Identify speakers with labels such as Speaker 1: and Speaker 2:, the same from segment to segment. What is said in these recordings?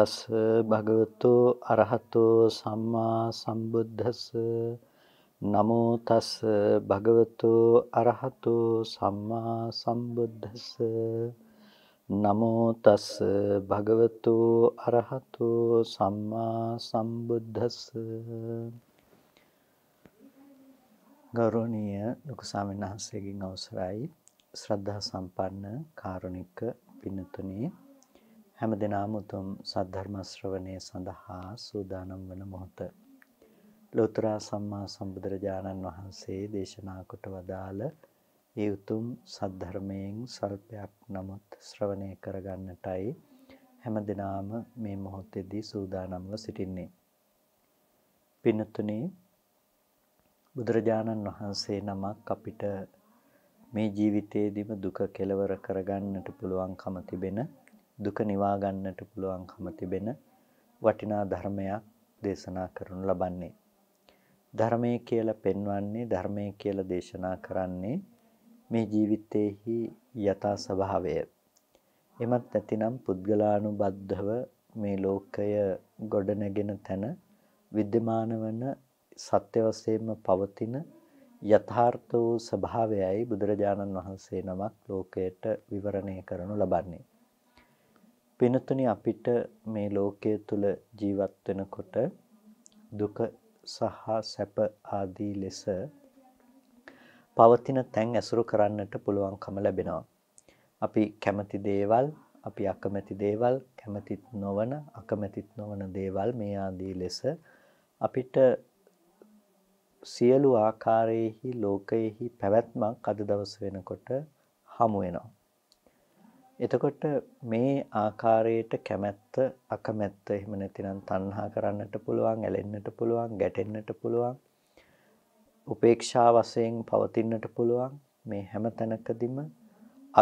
Speaker 1: තස් භගවතු අරහතෝ සම්මා සම්බුද්දස් නමෝ තස් භගවතු අරහතෝ සම්මා සම්බුද්දස් නමෝ තස් භගවතු අරහතෝ සම්මා සම්බුද්දස් ගෞරවනීය ලොකු ස්වාමීන් වහන්සේගෙන් අවසරයි ශ්‍රද්ධා සම්පන්න කාරුණික පින්තුනේ හැම දිනම උතුම් සද්ධර්ම ශ්‍රවණය සඳහා සූදානම් වන මොහොත ලෝතර සම්මා සම්බුදුරජාණන් වහන්සේ දේශනා කොට වදාළ ඒ උතුම් සද්ධර්මයෙන් සල්පයක් නමුත් ශ්‍රවණය කරගන්නටයි හැම දිනම මේ මොහොතේදී සූදානම්ව සිටින්නේ පින්නතුනේ බුදුරජාණන් වහන්සේ නමක් අපිට මේ ජීවිතයේදීම දුක කෙලවර කරගන්නට පුළුවන්කම තිබෙන දුක නිවා ගන්නට පුළුවන්කම තිබෙන වටිනා ධර්මයක් දේශනා කරනු ලබන්නේ. ධර්මය කියලා පෙන්වන්නේ ධර්මය කියලා දේශනා කරන්නේ මේ ජීවිතයේහි යථා ස්වභාවය. එමත් නැතිනම් පුද්ගලානුබද්ධව මේ ලෝකය ගොඩනැගෙන තැන विद्यमान වන සත්‍ය වශයෙන්ම පවතින යථාර්ථ වූ ස්වභාවයයි බුදුරජාණන් වහන්සේ නමක් ලෝකයට විවරණය කරනු ලබන්නේ. පිනතුනි අපිට මේ ලෝකයේ තුල ජීවත් වෙනකොට දුක සහ සැප ආදී ලෙස පවතින තැන් ඇසුරු කරන්නට පුළුවන්කම ලැබෙනවා. අපි කැමති දේවල්, අපි අකමැති දේවල්, කැමතිත් නොවන, අකමැතිත් නොවන දේවල් මේ ආදී ලෙස අපිට සියලු ආකාරයේහි ලෝකයේහි පැවැත්මක් අද දවස වෙනකොට හමු වෙනවා. එතකොට මේ ආකාරයට කැමැත්ත අකමැත්ත එහෙම නැතිනම් තණ්හා කරන්නට පුළුවන් ඇලෙන්නට පුළුවන් ගැටෙන්නට පුළුවන් උපේක්ෂා වශයෙන් පවතින්නට පුළුවන් මේ හැම තැනකදීම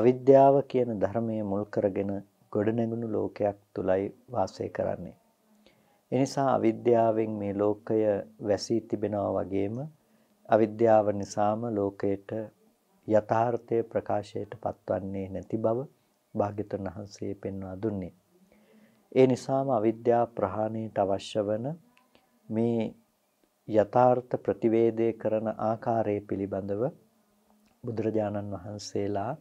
Speaker 1: අවිද්‍යාව කියන ධර්මයේ මුල් කරගෙන ගොඩනැගුණු ලෝකයක් තුලයි වාසය කරන්නේ. එනිසා අවිද්‍යාවෙන් මේ ලෝකය වැසී තිබෙනවා වගේම අවිද්‍යාව නිසාම ලෝකයට යථාර්ථයේ ප්‍රකාශයට පත්වන්නේ නැති බව භාග්‍යතුන් වහන්සේ පෙන්වා දුන්නේ. ඒ නිසාම අවිද්‍යා ප්‍රහාණයට අවශ්‍ය වන මේ යථාර්ථ ප්‍රතිවේදය කරන ආකාරය පිළිබඳව බුදුරජාණන් වහන්සේලා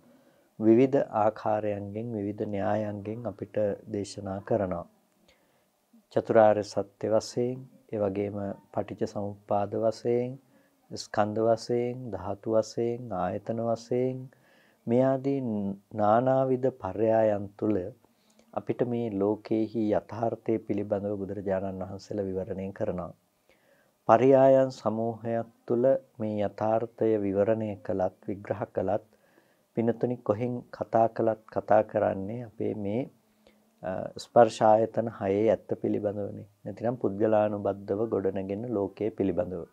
Speaker 1: විවිධ ආකාරයන්ගෙන් විවිධ න්‍යායන්ගෙන් අපිට දේශනා කරනවා. චතුරාර්ය සත්‍ය වශයෙන්, ඒ වගේම පටිච්ච සමුප්පාද වශයෙන්, ස්කන්ධ වශයෙන්, ධාතු වශයෙන්, ආයතන වශයෙන් මේ ආදී නානාවිද පර්යායන් තුළ අපිට මේ ලෝකයේහි යථාර්ථය පිළිබඳව බුදුරජාණන් වහන්සේලා විවරණය කරනවා. පරයායන් සමූහයක් තුළ මේ යථාර්ථය විවරණය කළත් විග්‍රහ කළත් පිනතුනි කොහෙන් කතා කළත් කතා කරන්නේ අපේ මේ ස්පර්ශ ආයතන හයේ ඇත්ත පිළිබඳවනේ. නැතිනම් පුද්ගලානුබද්ධව ගොඩනගෙන ලෝකයේ පිළිබඳව.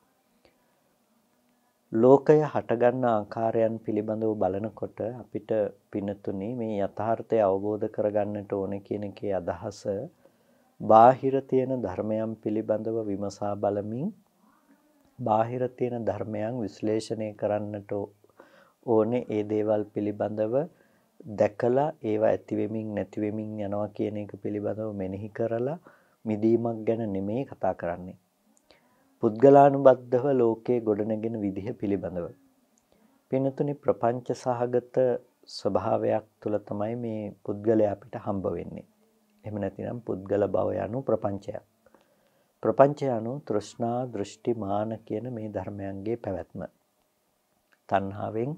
Speaker 1: ලෝකය හටගන්න ආකාරයන් පිළිබඳව බලනකොට අපිට පිනතුනේ මේ යථාර්ථය අවබෝධ කරගන්නට ඕන කියන එකේ අදහස බාහිර තියෙන ධර්මයන් පිළිබඳව විමසා බලමින් බාහිර තියෙන ධර්මයන් විශ්ලේෂණය කරන්නට ඕනේ ඒ දේවල් පිළිබඳව දැකලා ඒවා ඇති වෙමින් නැති වෙමින් යනවා කියන එක පිළිබඳව මෙනෙහි කරලා මිදීමක් ගැන නෙමෙයි කතා කරන්නේ පුද්ගලානුබද්ධව ලෝකයේ ගොඩනගෙන විදිහ පිළිබඳව. පිනතුනි ප්‍රපංච සහගත ස්වභාවයක් තුළ තමයි මේ පුද්ගලයා අපිට හම්බ වෙන්නේ. එහෙම නැතිනම් පුද්ගල භව යනු ප්‍රපංචයක්. ප්‍රපංචය යනු තෘෂ්ණා, දෘෂ්ටි, මාන කියන මේ ධර්මයන්ගේ පැවැත්ම. තණ්හාවෙන්,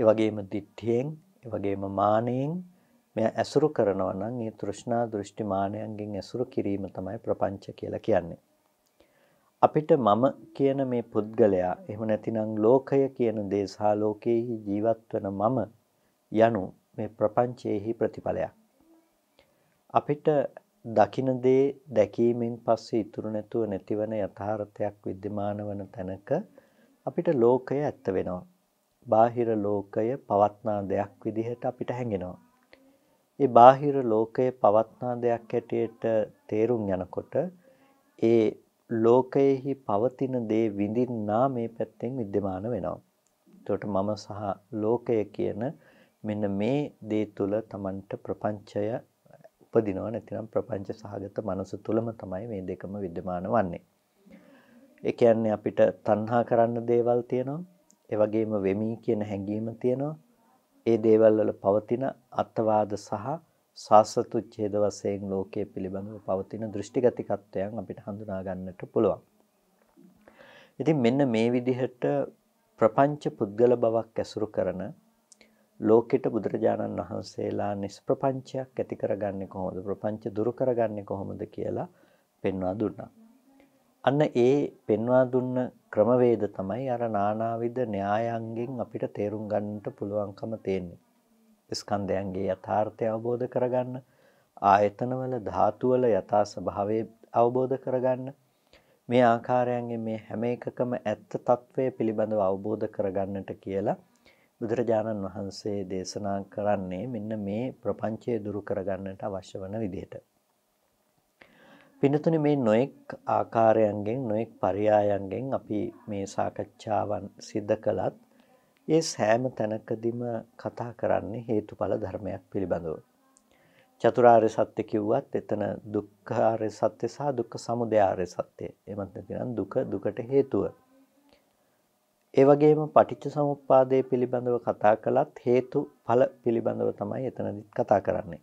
Speaker 1: ඒ වගේම ditthියෙන්, ඒ වගේම මානයෙන් මෙය ඇසුරු කරනවා නම් ඒ තෘෂ්ණා, දෘෂ්ටි, මානයන්ගෙන් ඇසුරු කිරීම තමයි ප්‍රපංච කියලා කියන්නේ. අපිට මම කියන මේ පුද්ගලයා එහෙම නැතිනම් ලෝකය කියන දේ සහ ලෝකයේහි ජීවත් වන මම යනු මේ ප්‍රපංචයේහි ප්‍රතිඵලයක්. අපිට දකින දේ දැකීමෙන් පස්සේ ඉතුරු නැතුව නැතිවන යථාර්ථයක් विद्यमान වන තැනක අපිට ලෝකය ඇත්ත වෙනවා. බාහිර ලෝකය පවත්නා දෙයක් විදිහට අපිට හැඟෙනවා. ඒ බාහිර ලෝකය පවත්නා දෙයක් හැටියට තේරුම් යනකොට ඒ ලෝකයෙහි පවතින දේ විඳින්නා මේ පැත්තෙන් विद्यमान වෙනවා. එතකොට මම සහ ලෝකය කියන මෙන්න මේ දේ තුල Tamanට ප්‍රපංචය උපදිනවා නැතිනම් ප්‍රපංච සහගත මනස තුලම තමයි මේ දෙකම विद्यमान වන්නේ. ඒ කියන්නේ අපිට තණ්හා කරන්න දේවල් තියෙනවා. ඒ වගේම වෙමි කියන හැඟීම තියෙනවා. ඒ දේවල් වල පවතින අත්වාද සහ සාසතු ඡේද වශයෙන් ලෝකයේ පිළිබඳව පවතින දෘෂ්ටිගතිකත්වයන් අපිට හඳුනා ගන්නට පුළුවන්. ඉතින් මෙන්න මේ විදිහට ප්‍රපංච පුද්ගල බවක් ඇසුරු කරන ලෝකෙට බුදුරජාණන් වහන්සේලා නිෂ්ප්‍රපංචයක් ඇති කරගන්නේ කොහොමද ප්‍රපංච දුරු කරගන්නේ කොහොමද කියලා පෙන්වා දුන්නා. අන්න ඒ පෙන්වා දුන්න ක්‍රමවේද තමයි අර නානාවිද න්‍යායන්ගෙන් අපිට තේරුම් ගන්නට පුළුවන්කම තියෙන්නේ. ස්කන්ධයන්ගේ යථාර්ථය අවබෝධ කරගන්න ආයතනවල ධාතුවල යථා ස්වභාවය අවබෝධ කරගන්න මේ ආකාරයන්ගේ මේ හැම එකකම ඇත්ත తත්වය පිළිබඳව අවබෝධ කරගන්නට කියලා බුදුරජාණන් වහන්සේ දේශනා කරන්නේ මෙන්න මේ ප්‍රපංචය දුරු කරගන්නට අවශ්‍ය වන විදිහට. පින්නතුනි මේ නොඑක් ආකාරයන්ගෙන් නොඑක් පරයායන්ගෙන් අපි මේ සාකච්ඡාවන් සිද්ධ කළත් ඒ සෑම තැනකදිම කතා කරන්නේ හේතුඵල ධර්මයක් පිළිබඳව. චතුරාර්ය සත්‍ය කිව්වත් එතන දුක්ඛාර්ය සත්‍ය සහ දුක්ඛ සමුදය ආර්ය සත්‍ය. එමත් නැතිනම් දුක දුකට හේතුව. ඒ වගේම පටිච්ච සමුප්පාදය පිළිබඳව කතා කළත් හේතුඵල පිළිබඳව තමයි එතනදිත් කතා කරන්නේ.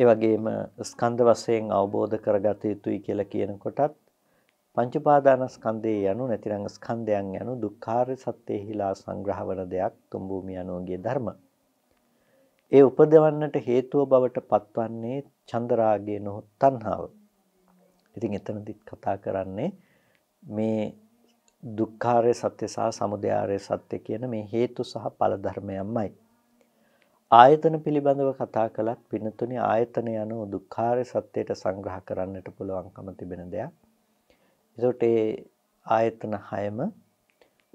Speaker 1: ඒ වගේම ස්කන්ධ වශයෙන් අවබෝධ කරගත යුතුයි කියලා කියනකොටත් පංච උපාදානස්කන්ධයේ යනු නැතිනම් ස්කන්ධයන් යනු දුක්ඛාර්ය සත්‍යෙහිලා සංග්‍රහ වන දෙයක් තුන් භූමිය යනුගේ ධර්ම. ඒ උපදවන්නට හේතුව බවට පත්වන්නේ චන්දරාගය නොහොත් තණ්හාව. ඉතින් එතනදිත් කතා කරන්නේ මේ දුක්ඛාර්ය සත්‍ය සහ සමුදයාර්ය සත්‍ය කියන මේ හේතු සහ ඵල ධර්මයන්මයි. ආයතන පිළිබඳව කතා කළත් පිනතුනි ආයතන යනු දුක්ඛාර්ය සත්‍යයට සංග්‍රහ කරන්නට පුළුවන්කම තිබෙන දෙයක්. එතකොට ඒ ආයතන 6ම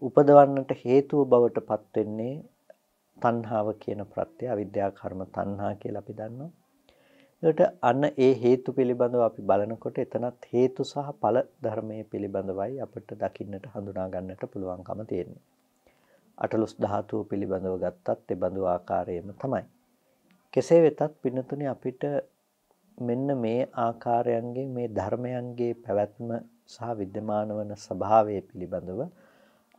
Speaker 1: උපදවන්නට හේතුව බවට පත් වෙන්නේ තණ්හාව කියන ප්‍රත්‍ය අවිද්‍යා කර්ම තණ්හා කියලා අපි දන්නවා. එතකොට අන්න ඒ හේතු පිළිබඳව අපි බලනකොට එතනත් හේතු සහ ඵල ධර්මයේ පිළිබඳවයි අපිට දකින්නට හඳුනා ගන්නට පුළුවන්කම තියෙන්නේ. අටලොස් ධාතුව පිළිබඳව ගත්තත් ඒ බඳු ආකාරයෙන්ම තමයි. කෙසේ වෙතත් පින්නතුනේ අපිට මෙන්න මේ ආකාරයන්ගේ මේ ධර්මයන්ගේ පැවැත්ම සහ विद्यमान වන ස්වභාවය පිළිබඳව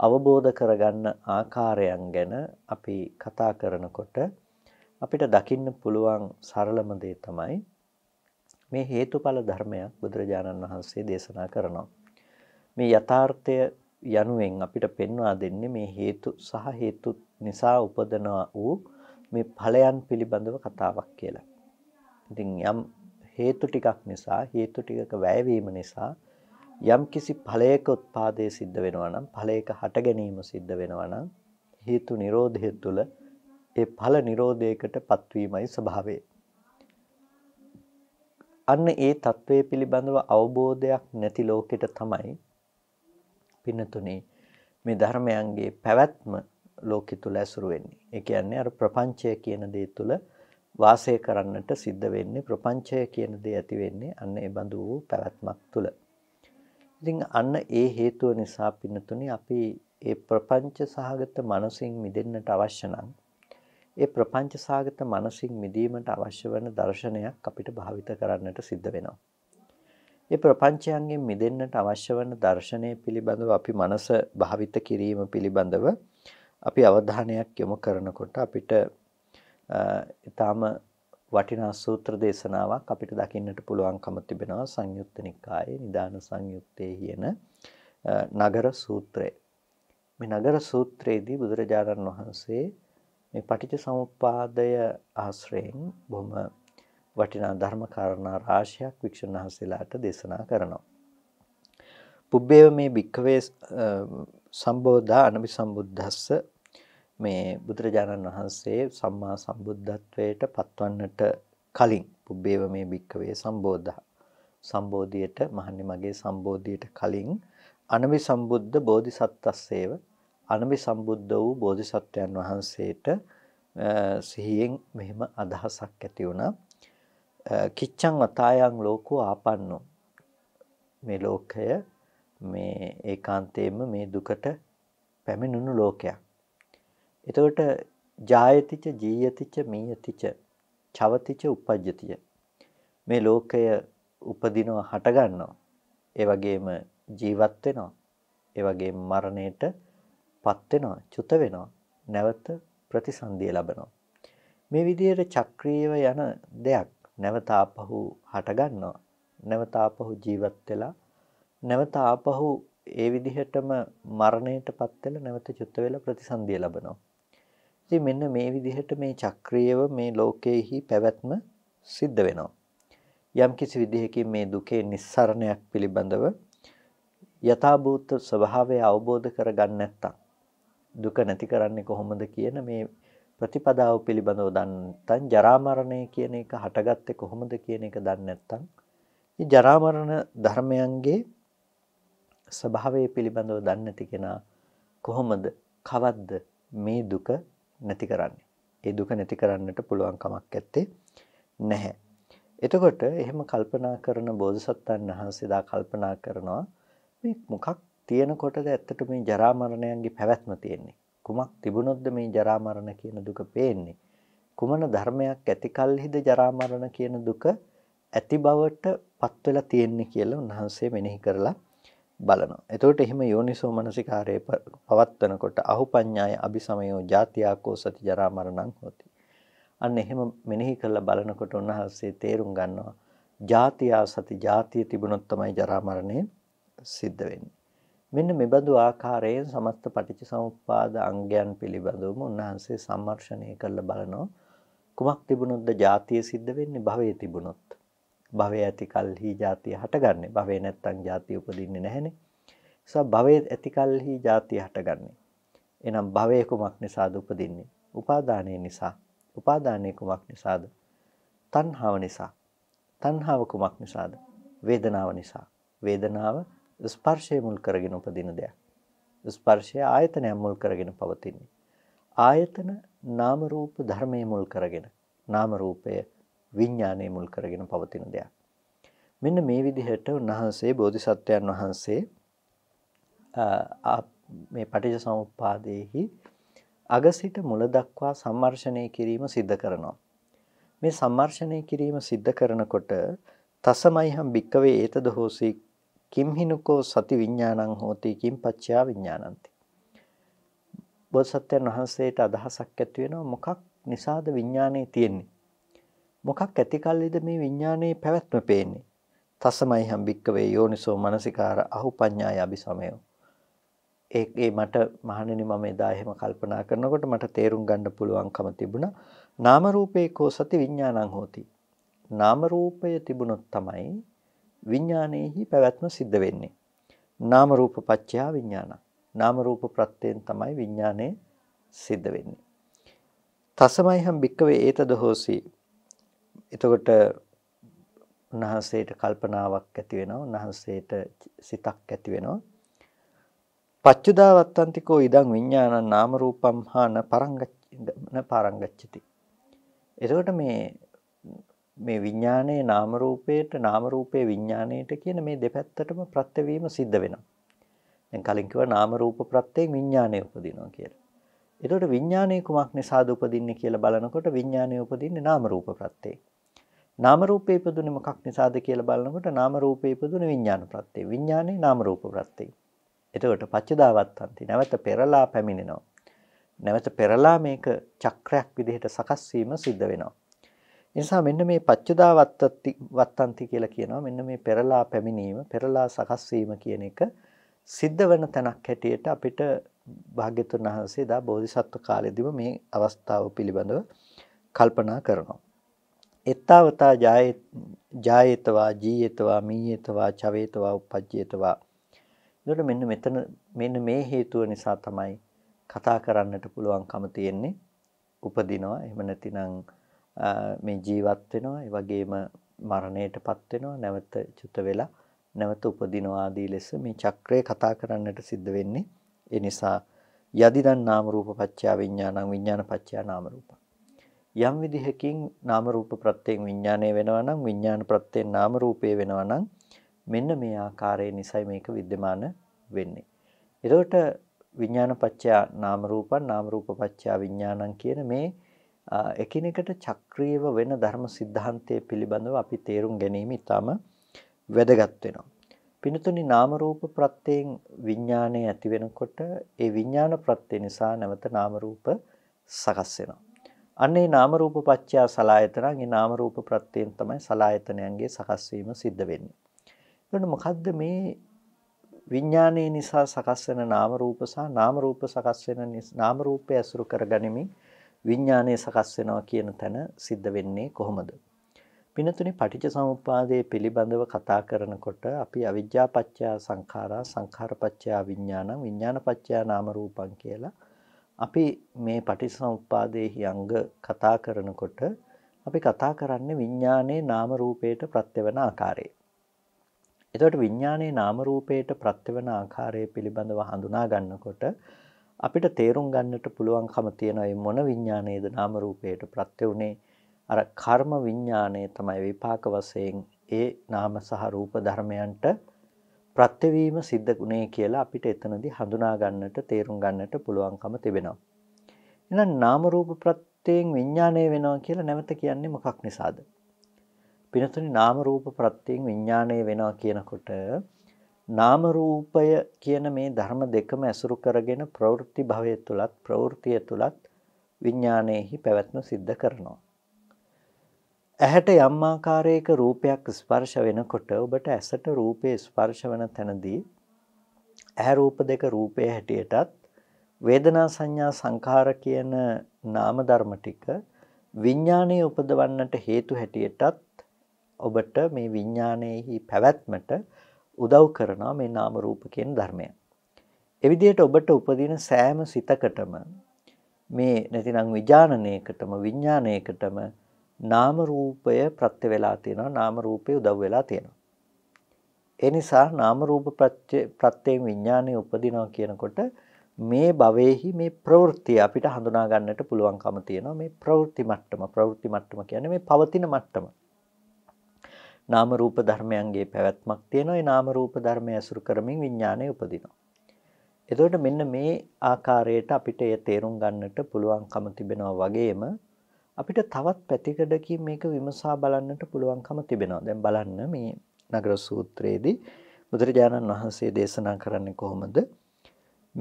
Speaker 1: අවබෝධ කරගන්න ආකාරයන් ගැන අපි කතා කරනකොට අපිට දකින්න පුළුවන් සරලම දේ තමයි මේ හේතුඵල ධර්මයක් බුදුරජාණන් වහන්සේ දේශනා කරනවා. මේ යථාර්ථය යනුවෙන් අපිට පෙන්වා දෙන්නේ මේ හේතු සහ හේතු නිසා උපදනා වූ මේ ඵලයන් පිළිබඳව කතාවක් කියලා. ඉතින් යම් හේතු ටිකක් නිසා හේතු ටිකක වැයවීම නිසා යම්කිසි ඵලයක උත්පාදේ සිද්ධ වෙනවා නම් ඵලයක හට ගැනීම සිද්ධ වෙනවා නම් හේතු නිරෝධය තුළ ඒ ඵල නිරෝධයකට පත්වීමයි ස්වභාවය. අන්න ඒ తත්වයේ පිළිබඳව අවබෝධයක් නැති ලෝකෙට තමයි පින්නතුනේ මේ ධර්මයන්ගේ පැවැත්ම ලෝකෙ තුල ඇසුරු වෙන්නේ. ඒ කියන්නේ අර ප්‍රපංචය කියන දේ තුල වාසය කරන්නට සිද්ධ වෙන්නේ ප්‍රපංචය කියන දේ ඇති වෙන්නේ අන්න ඒ බඳු පැවැත්මක් තුල. ඉතින් අන්න ඒ හේතුව නිසා පින්නතුනි අපි ඒ ප්‍රපංච සහගත මනසින් මිදෙන්නට අවශ්‍ය නම් ඒ ප්‍රපංච සහගත මනසින් මිදීමට අවශ්‍ය වන දර්ශනයක් අපිට භාවිත කරන්නට සිද්ධ වෙනවා. ඒ ප්‍රපංචයන්ගෙන් මිදෙන්නට අවශ්‍ය වන දර්ශනය පිළිබඳව අපි මනස භාවිත කිරීම පිළිබඳව අපි අවධානයක් යොමු කරනකොට අපිට ඊටාම වටිනා සූත්‍ර දේශනාවක් අපිට දකින්නට පුළුවන්කම තිබෙනවා සංයුත්ත නිකායේ නිදාන සංයුත්තේ කියන නගර සූත්‍රය. මේ නගර සූත්‍රයේදී බුදුරජාණන් වහන්සේ මේ පටිච්ච සමුප්පාදය ආශ්‍රයෙන් බොහොම වටිනා ධර්ම කාරණා රාශියක් වික්ෂුන් වහන්සේලාට දේශනා කරනවා. පුබ්බේව මේ භික්කවේ සම්බෝධා අනබි සම්බුද්ධස්ස මේ බුදුරජාණන් වහන්සේ සම්මා සම්බුද්ධත්වයට පත්වන්නට කලින් පුබ්බේව මේ භික්කවේ සම්බෝධහ සම්බෝධියට මහන්නේ මගේ සම්බෝධියට කලින් අනවි සම්බුද්ධ බෝධිසත්ත්වස්සේව අනවි සම්බුද්ධ වූ බෝධිසත්වයන් වහන්සේට සිහියෙන් මෙහෙම අදහසක් ඇති වුණා කිච්ඡං වතායන් ලෝකෝ ආපන්නෝ මේ ලෝකය මේ ඒකාන්තයෙන්ම මේ දුකට පැමිණුණු ලෝකයක් එතකොට ජායතිච ජීයතිච මීයතිච චවතිච uppajjatiය මේ ලෝකය උපදිනවා හටගන්නවා ඒ වගේම ජීවත් වෙනවා ඒ වගේම මරණයට පත් වෙනවා චුත වෙනවා නැවත ප්‍රතිසන්දිය ලබනවා මේ විදිහට චක්‍රීයව යන දෙයක් නැවත ආපහු හටගන්නවා නැවත ආපහු ජීවත් වෙලා නැවත ආපහු ඒ විදිහටම මරණයට පත් වෙලා නැවත චුත වෙලා ප්‍රතිසන්දිය ලබනවා ඉතින් මෙන්න මේ විදිහට මේ චක්‍රීයව මේ ලෝකයේහි පැවැත්ම සිද්ධ වෙනවා. යම් කිසි විදිහකින් මේ දුකේ නිස්සරණයක් පිළිබඳව යථාභූත ස්වභාවය අවබෝධ කරගන්න නැත්නම් දුක නැති කරන්නේ කොහොමද කියන මේ ප්‍රතිපදාව පිළිබඳව දන්නේ නැත්නම් ජරා මරණය කියන එක හටගත්තේ කොහොමද කියන එක දන්නේ නැත්නම් මේ ජරා මරණ ධර්මයන්ගේ ස්වභාවය පිළිබඳව දන්නේ නැති කෙනා කොහොමද කවද්ද මේ දුක නැති කරන්නේ. ඒ දුක නැති කරන්නට පුළුවන් කමක් ඇත්තේ නැහැ. එතකොට එහෙම කල්පනා කරන බෝධිසත්වයන් වහන්සේදා කල්පනා කරනවා මේ මොකක් තියෙනකොටද ඇත්තට මේ ජරා මරණයන්ගේ පැවැත්ම තියෙන්නේ. කුමක් තිබුණොත්ද මේ ජරා මරණ කියන දුක පේන්නේ? කුමන ධර්මයක් ඇති කල්හිද ජරා මරණ කියන දුක ඇති බවට පත් වෙලා තියෙන්නේ කියලා උන්වහන්සේ මෙනෙහි කරලා බලනවා. එතකොට එහෙම යෝනිසෝ මනසිකාරයේ පවත්වනකොට අහුපඤ්ඤාය අபிසමයෝ ජාත්‍යාකෝ සති ජරා මරණං හොති. අන්න එහෙම මෙනෙහි කරලා බලනකොට උන්වහන්සේ තේරුම් ගන්නවා ජාතියා සති ජාතිය තිබුණොත් තමයි ජරා මරණය සිද්ධ වෙන්නේ. මෙන්න මෙබඳු ආකාරයෙන් සමස්ත පටිච්චසමුප්පාද අංගයන් පිළිබඳවම උන්වහන්සේ සම්මර්ෂණය කරලා බලනවා. කුමක් තිබුණොත්ද ජාතිය සිද්ධ වෙන්නේ භවයේ තිබුණොත්. භවය ඇති කල්හි ಜಾතිය හටගන්නේ. භවේ නැත්තම් ಜಾතිය උපදින්නේ නැහනේ. ඒසම භවයේ ඇති කල්හි ಜಾතිය හටගන්නේ. එහෙනම් භවය කුමක් නිසාද උපදින්නේ? උපාදානය නිසා. උපාදානය කුමක් නිසාද? තණ්හාව නිසා. තණ්හාව කුමක් නිසාද? වේදනාව නිසා. වේදනාව ස්පර්ශය මුල් කරගෙන උපදින දෙයක්. ස්පර්ශය ආයතනය මුල් කරගෙන පවතින්නේ. ආයතන නාම රූප ධර්මයේ මුල් කරගෙන නාම රූපය විඥානය මුල් කරගෙන පවතින දෙයක්. මෙන්න මේ විදිහට උන්වහන්සේ බෝධිසත්වයන් වහන්සේ මේ පටිච්ච සමුප්පාදයේහි අග සිට මුල දක්වා සම්මර්ෂණය කිරීම සිද්ධ කරනවා. මේ සම්මර්ෂණය කිරීම සිද්ධ කරනකොට තසමයිහම් භික්කවේ ඒතද හෝසි කිම්හිනුකෝ සති විඤ්ඥානං හෝතී කින් පච්චා විඤ්ඥානන්ති. බෝසත්වයන් වහන්සේට අදහසක් ඇතිවෙනවා මොකක් නිසාද විඤ්ඥානය තියෙන්නේ මොකක් ඇතිකල්ලිද මේ විඥානයේ පැවැත්ම පේන්නේ? තසමයි හම් භික්කවේ යෝනිසෝ මනසිකාර අහුපඤ්ඤාය අபிසමයෝ. ඒ ඒ මට මහණෙනි මම එදා එහෙම කල්පනා කරනකොට මට තේරුම් ගන්න පුළුවන්කම තිබුණා. නාම රූපේ කෝ සති විඥානං හෝති. නාම රූපය තිබුණොත් තමයි විඥානයේහි පැවැත්ම සිද්ධ වෙන්නේ. නාම රූප පත්‍යා විඥාන. නාම රූප ප්‍රත්‍යයෙන් තමයි විඥානය සිද්ධ වෙන්නේ. තසමයිහම් භික්කවේ ඒතද හෝසි එතකොට උන්වහන්සේට කල්පනාවක් ඇති වෙනවා උන්වහන්සේට සිතක් ඇති වෙනවා පච්චුදාවත්තන්තිකෝ ඉදං විඥානං නාම රූපම් හාන පරංගච්චන පරංගච්චති එතකොට මේ මේ විඥානයේ නාම රූපයට නාම රූපයේ විඥානයට කියන මේ දෙපැත්තටම ප්‍රත්‍යවීම සිද්ධ වෙනවා දැන් කලින් කිව්වා නාම රූප ප්‍රත්‍යයෙන් විඥානය උපදිනවා කියලා එතකොට විඥානයේ කුමක් නිසාද උපදින්නේ කියලා බලනකොට විඥානය උපදින්නේ නාම රූප ප්‍රත්‍යයෙන් නාම රූපේ ඉපදුනේ මොකක් නිසාද කියලා බලනකොට නාම රූපේ ඉපදුනේ විඥාන ප්‍රත්‍යේ. විඥානේ නාම රූප ප්‍රත්‍යේ. එතකොට පච්චදාවත්තන්ති නැවත පෙරලා පැමිණෙනවා. නැවත පෙරලා මේක චක්‍රයක් විදිහට සකස් වීම සිද්ධ වෙනවා. නිසා මෙන්න මේ පච්චදාවත්තති වත්තන්ති කියලා කියනවා. මෙන්න මේ පෙරලා පැමිණීම, පෙරලා සකස් කියන එක සිද්ධ වෙන තැනක් හැටියට අපිට භාග්‍යතුන් වහන්සේ දා බෝධිසත්ව කාලෙදිම මේ අවස්ථාව පිළිබඳව කල්පනා කරනවා. එත්තාවතා ජායතවා ජීයතවා මීයතවා චවේතවා උපජ්ජේතවා. එතකොට මෙන්න මෙතන මෙන්න මේ හේතුව නිසා තමයි කතා කරන්නට පුළුවන්කම තියෙන්නේ. උපදිනවා. එහෙම නැතිනම් මේ ජීවත් වෙනවා. ඒ වගේම මරණයටපත් වෙනවා. නැවත චුත වෙලා නැවත උපදිනවා ආදී ලෙස මේ චක්‍රය කතා කරන්නට සිද්ධ වෙන්නේ. ඒ නිසා යදිදන් නාම රූප පත්‍යා විඥානං විඥාන පත්‍යා නාම රූපං යම් විදිහකින් නාම රූප ප්‍රත්‍යයෙන් විඥාණය වෙනවා නම් විඥාන ප්‍රත්‍යයෙන් නාම රූපය වෙනවා නම් මෙන්න මේ ආකාරය නිසයි මේක विद्यमान වෙන්නේ. එතකොට විඥාන පත්‍ය නාම රූපං නාම රූප පත්‍ය විඥානං කියන මේ එකිනෙකට චක්‍රීයව වෙන ධර්ම સિદ્ધාන්තයේ පිළිබඳව අපි තේරුම් ගැනීම ඉතාම වැදගත් වෙනවා. පිනතුනි නාම රූප ප්‍රත්‍යයෙන් විඥානය ඇති වෙනකොට ඒ විඥාන ප්‍රත්‍ය නිසා නැවත නාම රූප සකස් වෙනවා. අන්න ඒ නාම රූප පත්‍යා සලායතනන් ඒ නාම රූප ප්‍රත්‍යයෙන් තමයි සලායතනයන්ගේ සකස් වීම සිද්ධ වෙන්නේ. එතකොට මොකද්ද මේ විඥානයේ නිසා සකස් වෙන නාම රූප සහ නාම රූප සකස් වෙන නාම රූපය අසුරු කරගනිමින් විඥානය සකස් වෙනවා කියන තැන සිද්ධ වෙන්නේ කොහොමද? පිනතුනි පටිච්චසමුප්පාදයේ පිළිබඳව කතා කරනකොට අපි අවිජ්ජාපච්චය සංඛාරා සංඛාරපච්චය විඥානං විඥානපච්චය නාම රූපං කියලා අපි මේ පටිසමුප්පාදයේහි අංග කතා කරනකොට අපි කතා කරන්නේ විඥානයේ නාම රූපයට ප්‍රත්‍යවන ආකාරය. එතකොට විඥානයේ නාම රූපයට ප්‍රත්‍යවන ආකාරය පිළිබඳව හඳුනා ගන්නකොට අපිට තේරුම් ගන්නට පුළුවන්කම තියෙන මේ මොන විඥානයේද නාම රූපයට ප්‍රත්‍ය උනේ අර කර්ම විඥානය තමයි විපාක වශයෙන් ඒ නාම සහ රූප ධර්මයන්ට ප්‍රත්‍යවීම සිද්ධ ගුණේ කියලා අපිට එතනදී හඳුනා ගන්නට තේරුම් ගන්නට පුළුවන්කම තිබෙනවා. එහෙනම් නාම රූප ප්‍රත්‍යයෙන් විඥාණය වෙනවා කියලා නැවත කියන්නේ මොකක් නිසාද? පිනතුනි නාම රූප ප්‍රත්‍යයෙන් විඥාණය වෙනවා කියනකොට නාම රූපය කියන මේ ධර්ම දෙකම ඇසුරු කරගෙන ප්‍රවෘත්ති භවය තුලත් ප්‍රවෘත්තිය තුලත් විඥාණයෙහි පැවැත්ම සිද්ධ කරනවා. ඇහැට යම් ආකාරයක රූපයක් ස්පර්ශ වෙනකොට ඔබට ඇසට රූපේ ස්පර්ශ වෙන තැනදී ඇහැ රූප දෙක රූපයේ හැටියටත් වේදනා සංඥා සංඛාර කියන නාම ධර්ම ටික විඥානයේ උපදවන්නට හේතු හැටියටත් ඔබට මේ විඥානයේහි පැවැත්මට උදව් කරනවා මේ නාම රූප කියන ධර්මය. ඒ විදිහට ඔබට උපදින සෑම සිතකටම මේ නැතිනම් විඥානනයකටම විඥානයකටම නාම රූපය ප්‍රත්‍ය වෙලා තියෙනවා නාම රූපේ උදව් වෙලා තියෙනවා. ඒ නිසා නාම රූප ප්‍රත්‍යයෙන් විඥානය උපදිනවා කියනකොට මේ භවයේහි මේ ප්‍රවෘත්ති අපිට හඳුනා ගන්නට පුළුවන්කම තියෙනවා මේ ප්‍රවෘත්ති මට්ටම ප්‍රවෘත්ති මට්ටම කියන්නේ මේ පවතින මට්ටම නාම රූප ධර්මයන්ගේ පැවැත්මක් තියෙනවා ඒ නාම රූප ධර්මය අසුරු කරමින් විඥානය උපදිනවා එතකොට මෙන්න මේ ආකාරයට අපිට ඒ තේරුම් ගන්නට පුළුවන්කම තිබෙනවා වගේම අපිට තවත් පැතිකඩකින් මේක විමසා බලන්නට පුළුවන්කම තිබෙනවා. දැන් බලන්න මේ නගර සූත්‍රයේදී බුදුරජාණන් වහන්සේ දේශනා කරන්නේ කොහොමද?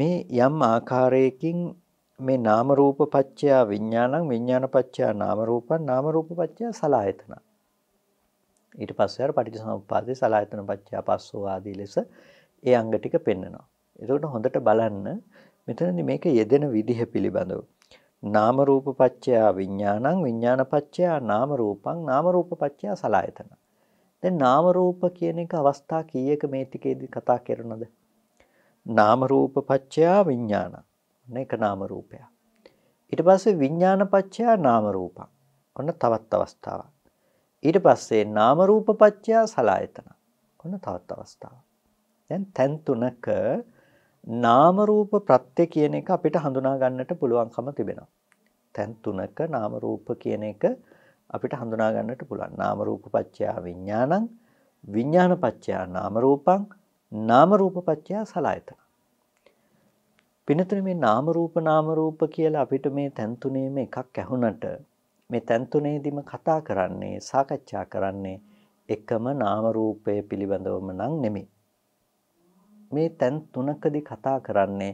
Speaker 1: මේ යම් ආකාරයකින් මේ නාම රූප පත්‍ය විඥානං විඥාන පත්‍ය නාම රූපං නාම රූප පත්‍ය සලායතන ඊට පස්සේ අර පටිච්චසමුප්පාදේ සලායතන පත්‍ය පස්සෝ ආදී ලෙස ඒ අංග ටික පෙන්නනවා එතකොට හොඳට බලන්න මෙතනදී මේක යෙදෙන විදිහ පිළිබඳව නාම රූප පත්‍යා විඥානං විඥාන පත්‍යා නාම රූපං නාම රූප පත්‍යා සලආයතන. දැන් නාම රූප කියන එක අවස්ථා කීයක මේ ටිකේදී කතා කරනද? නාම රූප පත්‍යා විඥානං. මේක නාම රූපය. ඊට පස්සේ විඥාන පත්‍යා නාම රූපං. ඔන්න තවත් අවස්ථාවක්. ඊට පස්සේ නාම රූප පත්‍යා සලආයතන. ඔන්න තවත් අවස්ථාවක්. දැන් තැන් තුනක නාම රූප ප්‍රත්‍ය කියන එක අපිට හඳුනා ගන්නට පුළුවන්කම තිබෙනවා. තැන් තුනක නාම රූප කියන එක අපිට හඳුනා ගන්නට පුළුවන්. නාම රූප පත්‍ය විඥානං විඥාන පත්‍ය නාම රූපං නාම රූප පත්‍ය සලආයතන. පිනතුනේ මේ නාම රූප නාම රූප කියලා අපිට මේ තැන් තුනේම එකක් ඇහුණට මේ තැන් තුනේදීම කතා කරන්නේ සාකච්ඡා කරන්නේ එකම නාම රූපය පිළිබඳවම නම් නෙමෙයි. මේ තැන් තුනකදී කතා කරන්නේ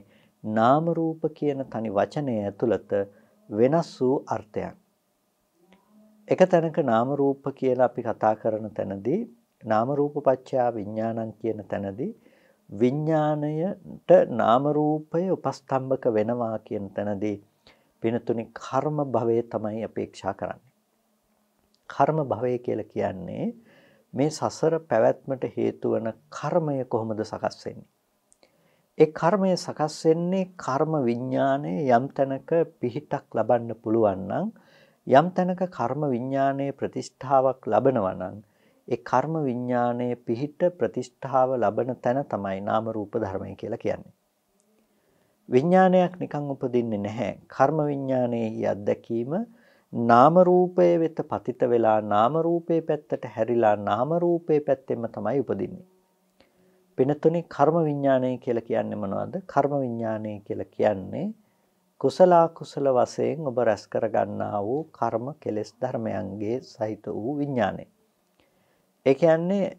Speaker 1: නාම රූප කියන තනි වචනය ඇතුළත වෙනස් වූ අර්ථයක්. එක තැනක නාම රූප කියලා අපි කතා කරන තැනදී නාම රූප පත්‍ය විඥානං කියන තැනදී විඥාණයට නාම රූපය උපස්තම්භක වෙනවා කියන තැනදී පිනතුනි කර්ම භවය තමයි අපේක්ෂා කරන්නේ. කර්ම භවය කියලා කියන්නේ මේ සසර පැවැත්මට හේතු වන කර්මය කොහොමද සකස් වෙන්නේ? ඒ කර්මය සකස් වෙන්නේ කර්ම විඥානයේ යම් තැනක පිහිටක් ලබන්න පුළුවන් නම් යම් තැනක කර්ම විඥානයේ ප්‍රතිෂ්ඨාවක් ලබනවා නම් ඒ කර්ම විඥානයේ පිහිට ප්‍රතිෂ්ඨාව ලබන තැන තමයි නාම රූප ධර්මය කියලා කියන්නේ. විඥානයක් නිකන් උපදින්නේ නැහැ. කර්ම විඥානයේ අත්දැකීම නාම රූපයේ වෙත පතිත වෙලා නාම රූපේ පැත්තට හැරිලා නාම රූපේ පැත්තෙම තමයි උපදින්නේ. පිනතුනේ කර්ම විඥානය කියලා කියන්නේ මොනවද? කර්ම විඥානය කියලා කියන්නේ කුසල කුසල වශයෙන් ඔබ රැස් කර ගන්නා වූ කර්ම කෙලෙස් ධර්මයන්ගේ සහිත වූ විඥානය. ඒ කියන්නේ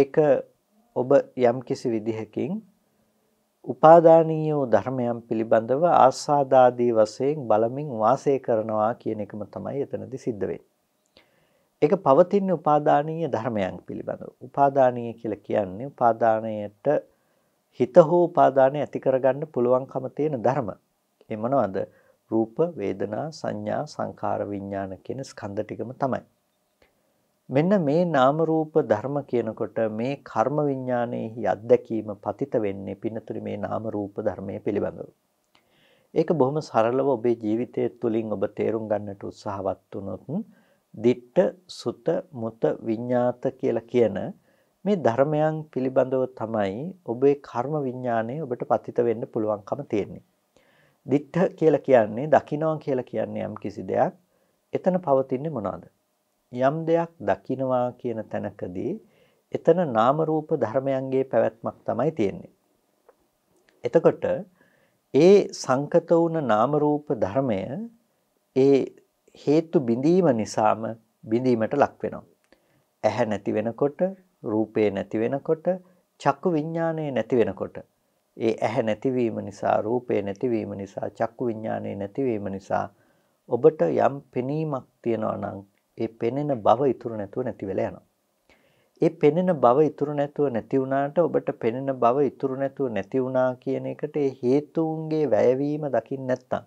Speaker 1: ඒක ඔබ යම්කිසි විදිහකින් උපාදානීය ධර්මයන් පිළිබඳව ආස්වාදාදී වශයෙන් බලමින් වාසය කරනවා කියන එකම තමයි එතනදී සිද්ධ වෙන්නේ. ඒක පවතින උපාදානීය ධර්මයන් පිළිබඳව. උපාදානීය කියලා කියන්නේ උපාදානයට හිත හෝ උපාදානය ඇති කරගන්න පුළුවන්කම තියෙන ධර්ම. ඒ මොනවද? රූප, වේදනා, සංඥා, සංකාර, විඥාන කියන ස්කන්ධ ටිකම තමයි. මෙන්න මේ නාම රූප ධර්ම කියනකොට මේ කර්ම විඥානයේහි අත්දැකීම පතිත වෙන්නේ පින්නතුනි මේ නාම රූප ධර්මයේ පිළිබඳව. ඒක බොහොම සරලව ඔබේ ජීවිතය තුළින් ඔබ තේරුම් ගන්නට උත්සාහවත් වුණොත් දිට්ඨ සුත මුත විඤ්ඤාත කියලා කියන මේ ධර්මයන් පිළිබඳව තමයි ඔබේ කර්ම විඥානය ඔබට පතිත වෙන්න පුළුවන්කම තියෙන්නේ. දිට්ඨ කියලා කියන්නේ දකිනවා කියලා කියන්නේ යම් කිසි දෙයක්. එතන පවතින්නේ මොනවාද? යම් දෙයක් දකිනවා කියන තැනකදී එතන නාම රූප ධර්මයන්ගේ පැවැත්මක් තමයි තියෙන්නේ. එතකොට ඒ සංකත වුණ නාම රූප ධර්මය ඒ හේතු බිඳීම නිසාම බිඳීමට ලක් වෙනවා. ඇහැ නැති වෙනකොට, රූපේ නැති වෙනකොට, චක්කු විඥානය නැති වෙනකොට ඒ ඇහැ නැතිවීම නිසා, රූපේ නැතිවීම නිසා, චක්කු විඥානය නැතිවීම නිසා ඔබට යම් පෙනීමක් තියනවා නම් ඒ පෙනෙන බව ඉතුරු නැතුව නැති වෙලා යනවා. ඒ පෙනෙන බව ඉතුරු නැතුව නැති වුණාට ඔබට පෙනෙන බව ඉතුරු නැතුව නැති වුණා කියන එකට ඒ හේතුන්ගේ වැයවීම දකින්න නැත්තම්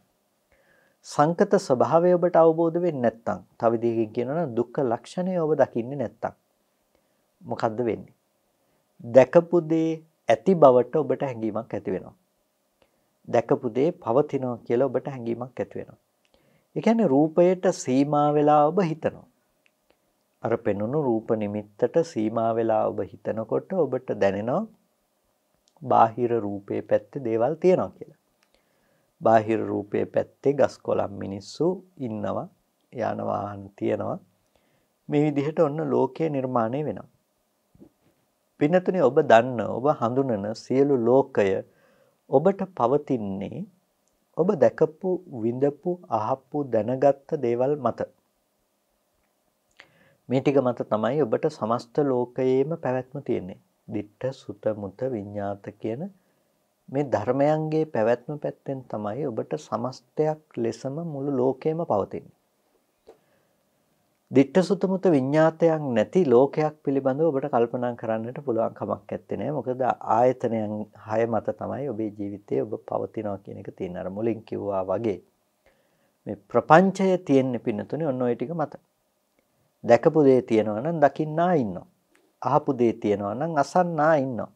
Speaker 1: සංකත ස්වභාවය ඔබට අවබෝධ වෙන්නේ නැත්තම් තව විදිහකින් කියනවා නම් දුක්ඛ ලක්ෂණය ඔබ දකින්නේ නැත්තම් මොකද්ද වෙන්නේ? දැකපු දේ ඇති බවට ඔබට හැඟීමක් ඇති වෙනවා. දැකපු දේ පවතිනවා කියලා ඔබට හැඟීමක් ඇති වෙනවා. ඒ කියන්නේ රූපයට සීමා වෙලා ඔබ හිතනවා. අර පෙනුණු රූප නිමිත්තට සීමා වෙලා ඔබ හිතනකොට ඔබට දැනෙනවා බාහිර රූපේ පැත්තේ දේවල් තියෙනවා කියලා. බාහිර රූපේ පැත්තේ ගස් කොළන් මිනිස්සු ඉන්නවා, යාන වාහන තියෙනවා. මේ විදිහට ඔන්න ලෝකය නිර්මාණය වෙනවා. පින්නතුනේ ඔබ දන්න ඔබ හඳුනන සියලු ලෝකය ඔබට පවතින්නේ ඔබ දැකපු විඳපු අහපු දැනගත්ත දේවල් මත. මේ ටික මත තමයි ඔබට සමස්ත ලෝකයේම පැවැත්ම තියෙන්නේ. දිට්ඨ සුත මුත විඤ්ඤාත කියන මේ ධර්මයන්ගේ පැවැත්ම පැත්තෙන් තමයි ඔබට සමස්තයක් ලෙසම මුළු ලෝකයම පවතින්නේ. දිට්ඨ සුතමුත විඤ්ඤාතයක් නැති ලෝකයක් පිළිබඳව ඔබට කල්පනා කරන්නට පුළුවන් කමක් නැත්තේ නෑ. මොකද ආයතනයන් හය මත තමයි ඔබේ ජීවිතයේ ඔබ පවතිනවා කියන එක තියෙන අර මුලින් කිව්වා වගේ. මේ ප්‍රපංචය තියෙන්නේ පින්නතුනේ ඔන්න ඔය ටික මත. දැකපු දේ තියෙනවා නම් දකින්නා ඉන්නවා. අහපු දේ තියෙනවා නම් අසන්නා ඉන්නවා.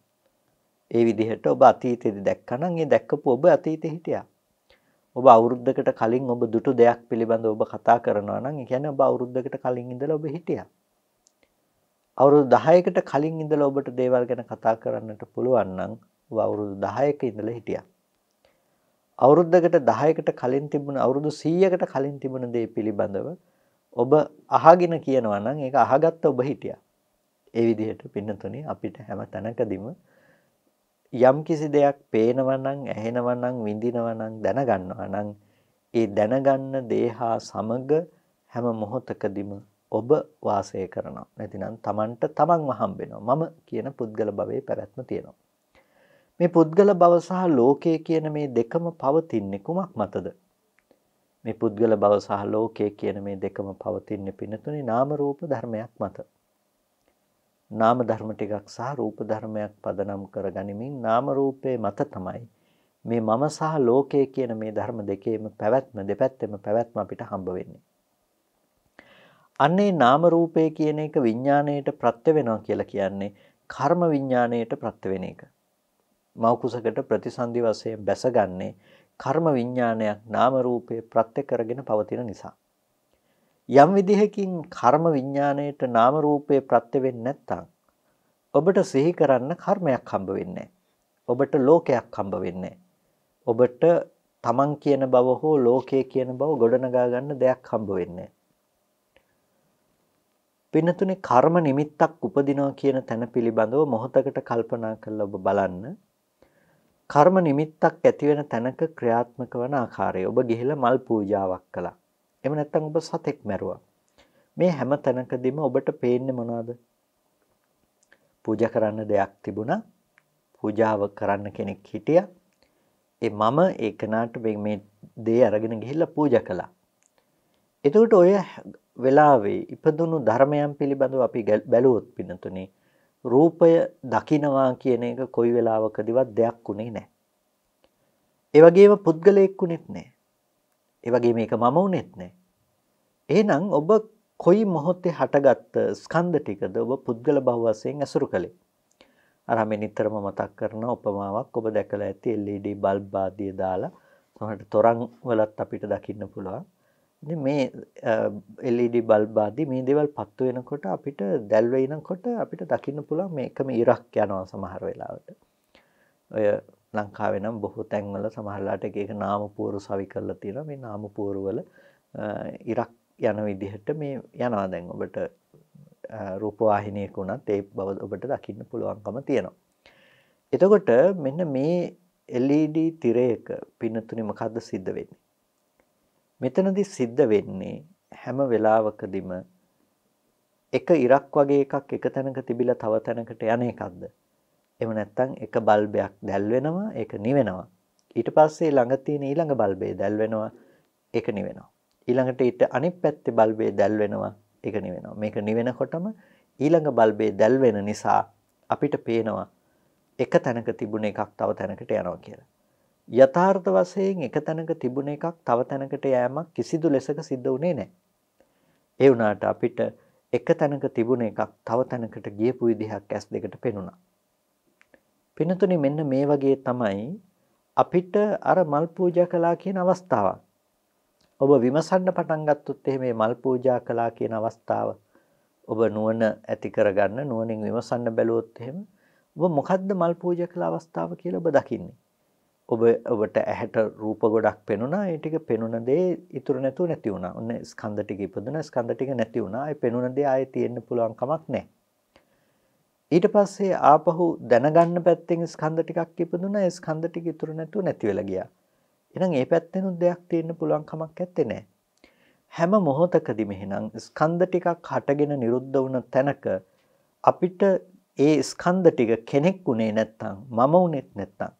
Speaker 1: ඒ විදිහට ඔබ අතීතයේදී දැක්කනම් ඒ දැක්කපු ඔබ අතීතේ හිටියා. ඔබ අවුරුද්දකට කලින් ඔබ දුටු දෙයක් පිළිබඳ ඔබ කතා කරනවා නම් ඒ කියන්නේ ඔබ අවුරුද්දකට කලින් ඉඳලා ඔබ හිටියා. අවුරුදු 10කට කලින් ඉඳලා ඔබට දේවල් ගැන කතා කරන්නට පුළුවන් නම් ඔබ අවුරුදු 10ක ඉඳලා හිටියා. අවුරුද්දකට 10කට කලින් තිබුණ අවුරුදු 100කට කලින් තිබුණ දේ පිළිබඳව ඔබ අහගෙන කියනවා නම් ඒක අහගත්ත ඔබ හිටියා. ඒ විදිහට පින්නතුනේ අපිට හැම තැනකදීම යම් කිසි දෙයක් පේනවා නම් ඇහෙනවා නම් විඳිනවා නම් දැනගන්නවා නම් ඒ දැනගන්න දේ හා සමග හැම මොහොතකදීම ඔබ වාසය කරනවා නැතිනම් Tamanට Tamanව හම්බෙනවා මම කියන පුද්ගල භවයේ පැවැත්ම තියෙනවා මේ පුද්ගල භව සහ ලෝකය කියන මේ දෙකම පවතින්නේ කුමක් මතද මේ පුද්ගල භව සහ ලෝකය කියන මේ දෙකම පවතින්නේ පිනතුනේ නාම රූප ධර්මයක් මත නාම ධර්ම ටිකක් සහ රූප ධර්මයක් පදනම් කරගනිමින් නාම රූපේ මත තමයි මේ මම සහ ලෝකය කියන මේ ධර්ම දෙකේම පැවැත්ම දෙපැත්තෙම පැවැත්ම අපිට හම්බ වෙන්නේ. අන්නේ නාම රූපය කියන එක විඥාණයට ප්‍රත්‍ය වෙනවා කියලා කියන්නේ කර්ම විඥාණයට ප්‍රත්‍ය වෙන එක. මෞකුසකට ප්‍රතිසන්දි වශයෙන් බැසගන්නේ කර්ම විඥානයක් නාම රූපේ ප්‍රත්‍ය කරගෙන පවතින නිසා. යම් විදිහකින් කර්ම විඥාණයට නාම රූපේ ප්‍රත්‍ය වෙන්නේ නැත්නම් ඔබට සිහි කරන්න කර්මයක් හම්බ වෙන්නේ ඔබට ලෝකයක් හම්බ වෙන්නේ ඔබට තමන් කියන බව හෝ ලෝකය කියන බව ගොඩනගා ගන්න දෙයක් හම්බ වෙන්නේ පින්නතුනේ කර්ම නිමිත්තක් උපදිනවා කියන තැන පිළිබඳව මොහොතකට කල්පනා කරලා ඔබ බලන්න කර්ම නිමිත්තක් ඇති වෙන තැනක ක්‍රියාත්මක වන ආකාරය ඔබ ගිහිලා මල් පූජාවක් කළා එහෙම නැත්නම් ඔබ සතෙක් මැරුවා. මේ හැම තැනකදීම ඔබට පේන්නේ මොනවද? පූජා කරන්න දෙයක් තිබුණා. පූජාව කරන්න කෙනෙක් හිටියා. ඒ මම ඒ කනාට මේ දේ අරගෙන ගිහිල්ලා පූජා කළා. එතකොට ඔය වෙලාවේ ඉපදුණු ධර්මයන් පිළිබඳව අපි බැලුවොත් පින්නතුනේ රූපය දකිනවා කියන එක කොයි වෙලාවකදීවත් දෙයක් උනේ නැහැ. ඒ වගේම පුද්ගලයෙක් උනේත් නැහැ. ඒ වගේ මේක මම වුනේත් නැහැ. එහෙනම් ඔබ කොයි මොහොතේ හටගත් ස්කන්ධ ටිකද ඔබ පුද්ගල භව වශයෙන් ඇසුරු කළේ? අර මේ නිතරම මතක් කරන උපමාවක් ඔබ දැකලා ඇති LED බල්බ් ආදිය දාලා සමහරට තොරන් වලත් අපිට දකින්න පුළුවන්. ඉතින් මේ LED බල්බ් ආදී මේ දේවල් පත්තු වෙනකොට අපිට දැල් වෙනකොට අපිට දකින්න පුළුවන් මේකම ඉරක් යනවා සමහර වෙලාවට. ඔය ලංකාවේ නම් බොහෝ තැන්වල සමහරලාට එක එක නාම පූර්ව සවි කරලා තියෙනවා මේ නාම පූර්වවල ඉරක් යන විදිහට මේ යනවා දැන් ඔබට රූපවාහිනියක උනත් ඒ බව ඔබට දකින්න පුළුවන්කම තියෙනවා. එතකොට මෙන්න මේ LED තිරයක පින්නතුනේ මොකද්ද සිද්ධ වෙන්නේ? මෙතනදී සිද්ධ වෙන්නේ හැම වෙලාවකදීම එක ඉරක් වගේ එකක් එක තැනක තිබිලා තව තැනකට යන එකක්ද? එහෙම නැත්නම් එක බල්බයක් දැල් වෙනවා ඒක නිවෙනවා. ඊට පස්සේ ළඟ තියෙන ඊළඟ බල්බේ දැල් වෙනවා ඒක නිවෙනවා. ඊළඟට ඊට අනිත් පැත්තේ බල්බේ දැල් වෙනවා ඒක නිවෙනවා. මේක නිවෙනකොටම ඊළඟ බල්බේ දැල් වෙන නිසා අපිට පේනවා එක තැනක තිබුණ එකක් තව තැනකට යනවා කියලා. යථාර්ථ වශයෙන් එක තැනක තිබුණ එකක් තව තැනකට යෑමක් කිසිදු ලෙසක සිද්ධ වුණේ නැහැ. ඒ වුණාට අපිට එක තැනක තිබුණ එකක් තව තැනකට ගියපු විදිහක් ඇස් දෙකට පෙනුණා. පිනතුනේ මෙන්න මේ වගේ තමයි අපිට අර මල් පූජා කළා කියන අවස්ථාව. ඔබ විමසන්න පටන් ගත්තොත් එහෙම මේ මල් පූජා කළා කියන අවස්ථාව ඔබ නුවණ ඇති කරගන්න නුවණින් විමසන්න බැලුවොත් එහෙම ඔබ මොකද්ද මල් පූජා කළ අවස්ථාව කියලා ඔබ දකින්නේ. ඔබ ඔබට ඇහැට රූප ගොඩක් පෙනුණා ඒ ටික පෙනුන දේ ඉතුරු නැතුව නැති වුණා. ඔන්න ස්කන්ධ ටික ඉපදුණා ස්කන්ධ ටික නැති වුණා. ඒ පෙනුන දේ ආයේ තියෙන්න පුළුවන් කමක් නැහැ. ඊට පස්සේ ආපහු දැනගන්න පැත්තෙන් ස්කන්ධ ටිකක් ඉපදුනා ඒ ස්කන්ධ ටික ඉතුරු නැතුව නැති වෙලා ගියා. එහෙනම් ඒ පැත්තෙනුත් දෙයක් තියෙන්න පුළුවන් කමක් නැත්තේ නෑ. හැම මොහොතකදීම එහෙනම් ස්කන්ධ ටිකක් හටගෙන නිරුද්ධ වුණ තැනක අපිට ඒ ස්කන්ධ ටික කෙනෙක් උනේ නැත්තම් මම උනේත් නැත්තම්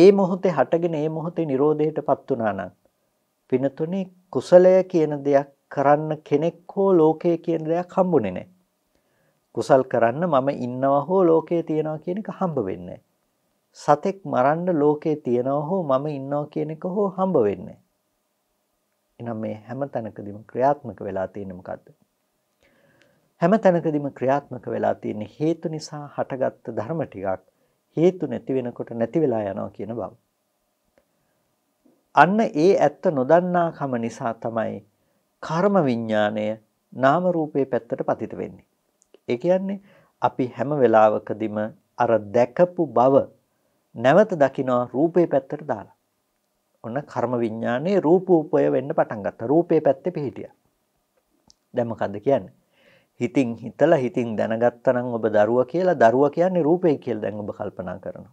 Speaker 1: ඒ මොහොතේ හටගෙන ඒ මොහොතේ Nirodhaයටපත් වුණා නම් පිනතුනේ කුසලය කියන දෙයක් කරන්න කෙනෙක් හෝ ලෝකය කියන දෙයක් හම්බුනේ නැහැ කුසල් කරන්න මම ඉන්නවා හෝ ලෝකයේ තියෙනවා කියන එක හම්බ වෙන්නේ. සතෙක් මරන්න ලෝකයේ තියෙනවා හෝ මම ඉන්නවා කියන එක හෝ හම්බ වෙන්නේ. එනම් මේ හැම තැනකදීම ක්‍රියාත්මක වෙලා තියෙන්නේ මොකද්ද? හැම තැනකදීම ක්‍රියාත්මක වෙලා තියෙන හේතු නිසා හටගත්ත ධර්ම ටිකක් හේතු නැති වෙනකොට නැති වෙලා යනවා කියන බව. අන්න ඒ ඇත්ත නොදන්නාකම නිසා තමයි කර්ම විඥාණය නාම රූපේ පැත්තට පතිත වෙන්නේ. ඒ කියන්නේ අපි හැම වෙලාවකදීම අර දැකපු බව නැවත දකිනවා රූපේ පැත්තට දාලා. ඔන්න කර්ම විඥානයේ රූපූපය වෙන්න පටන් ගත්තා. රූපේ පැත්තේ පිහිටියා. දැන් මොකද්ද කියන්නේ? හිතින් හිතලා හිතින් දැනගත්තා නම් ඔබ දරුවා කියලා දරුවා කියන්නේ රූපේ කියලා දැන් ඔබ කල්පනා කරනවා.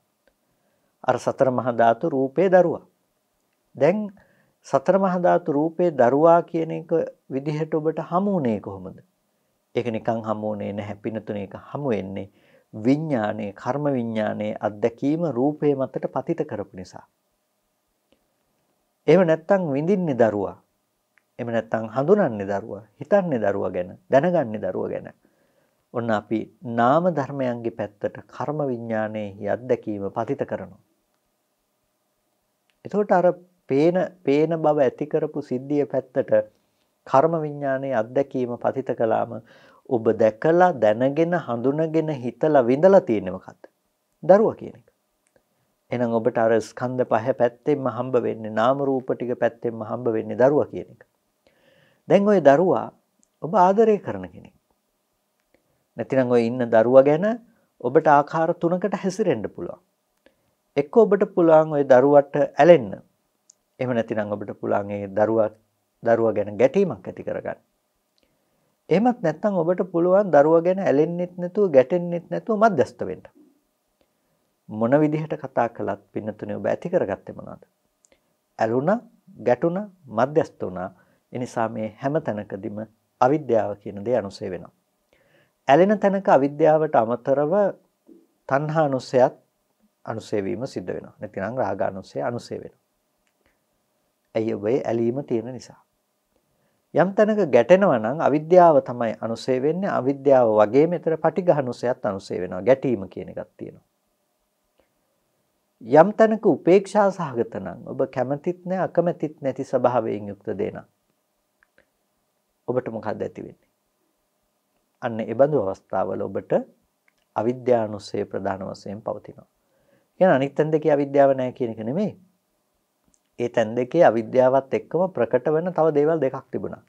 Speaker 1: අර සතර මහා ධාතු රූපේ දරුවා. දැන් සතර මහා ධාතු රූපේ දරුවා කියන එක විදිහට ඔබට හමු වුණේ කොහොමද? ඒක නිකන් හමුුනේ නැහැ පිනතුනේ ඒක හමු වෙන්නේ විඥානයේ කර්ම විඥානයේ අත්දැකීම රූපේ මතට පතිත කරපු නිසා. එහෙම නැත්තම් විඳින්නේ දරුවා. එහෙම නැත්තම් හඳුනන්නේ දරුවා, හිතන්නේ දරුවා ගැන, දැනගන්නේ දරුවා ගැන. ඔන්න අපි නාම ධර්මයන්ගේ පැත්තට කර්ම විඥානයේ අත්දැකීම පතිත කරනවා. එතකොට අර පේන පේන බව ඇති කරපු සිද්ධිය පැත්තට කර්ම විඥානයේ අත්දැකීම පතිත කළාම ඔබ දැකලා දැනගෙන හඳුනගෙන හිතලා විඳලා තියෙන්නේ මොකද්ද? දරුවා කියන එක. එහෙනම් ඔබට අර ස්කන්ධ පහ පැත්තෙන්ම හම්බ වෙන්නේ නාම රූප ටික පැත්තෙන්ම හම්බ වෙන්නේ දරුවා කියන එක. දැන් ওই දරුවා ඔබ ආදරය කරන කෙනෙක්. නැතිනම් ওই ඉන්න දරුවා ගැන ඔබට ආකාර තුනකට හැසිරෙන්න පුළුවන්. එක්ක ඔබට පුළුවන් ওই දරුවට ඇලෙන්න. එහෙම නැතිනම් ඔබට පුළුවන් ඒ දරුවා දරුවා ගැන ගැටීමක් ඇති කරගන්න. එහෙමත් නැත්නම් ඔබට පුළුවන් දරුවා ගැන ඇලෙන්නෙත් නැතුව ගැටෙන්නෙත් නැතුව මධ්‍යස්ත වෙන්න. මොන විදිහට කතා කළත් පින්නතුනේ ඔබ ඇති කරගත්තේ මොනවද? ඇලුනා, ගැටුණා, මධ්‍යස්ත වුණා. ඒ නිසා මේ හැම තැනකදීම අවිද්‍යාව කියන දේ අනුසය වෙනවා. ඇලෙන තැනක අවිද්‍යාවට අමතරව තණ්හා අනුසයත් අනුසය වීම සිද්ධ වෙනවා. නැතිනම් රාග අනුසය අනුසය වෙනවා. ඇයි ඔබේ ඇලීම තියෙන නිසා. යම් තැනක ගැටෙනවා නම් අවිද්‍යාව තමයි අනුසය වෙන්නේ. අවිද්‍යාව වගේ මෙතන පටිඝානුසයත් අනුසය වෙනවා. ගැටීම කියන එකක් තියෙනවා. යම් තැනක උපේක්ෂා සහගත නම් ඔබ කැමතිත් නැහැ අකමැතිත් නැති ස්වභාවයෙන් යුක්ත දෙනා. ඔබට මොකක්ද ඇති වෙන්නේ? අන්න ඒ බඳු අවස්ථාවල ඔබට අවිද්‍යානුසය ප්‍රධාන වශයෙන් පවතිනවා. කියන අනිත් තැන දෙකේ අවිද්‍යාව නැහැ කියන එක නෙමෙයි. ඒ තැන් දෙකේ අවිද්‍යාවත් එක්කම ප්‍රකට වෙන තව දේවල් දෙකක් තිබුණා.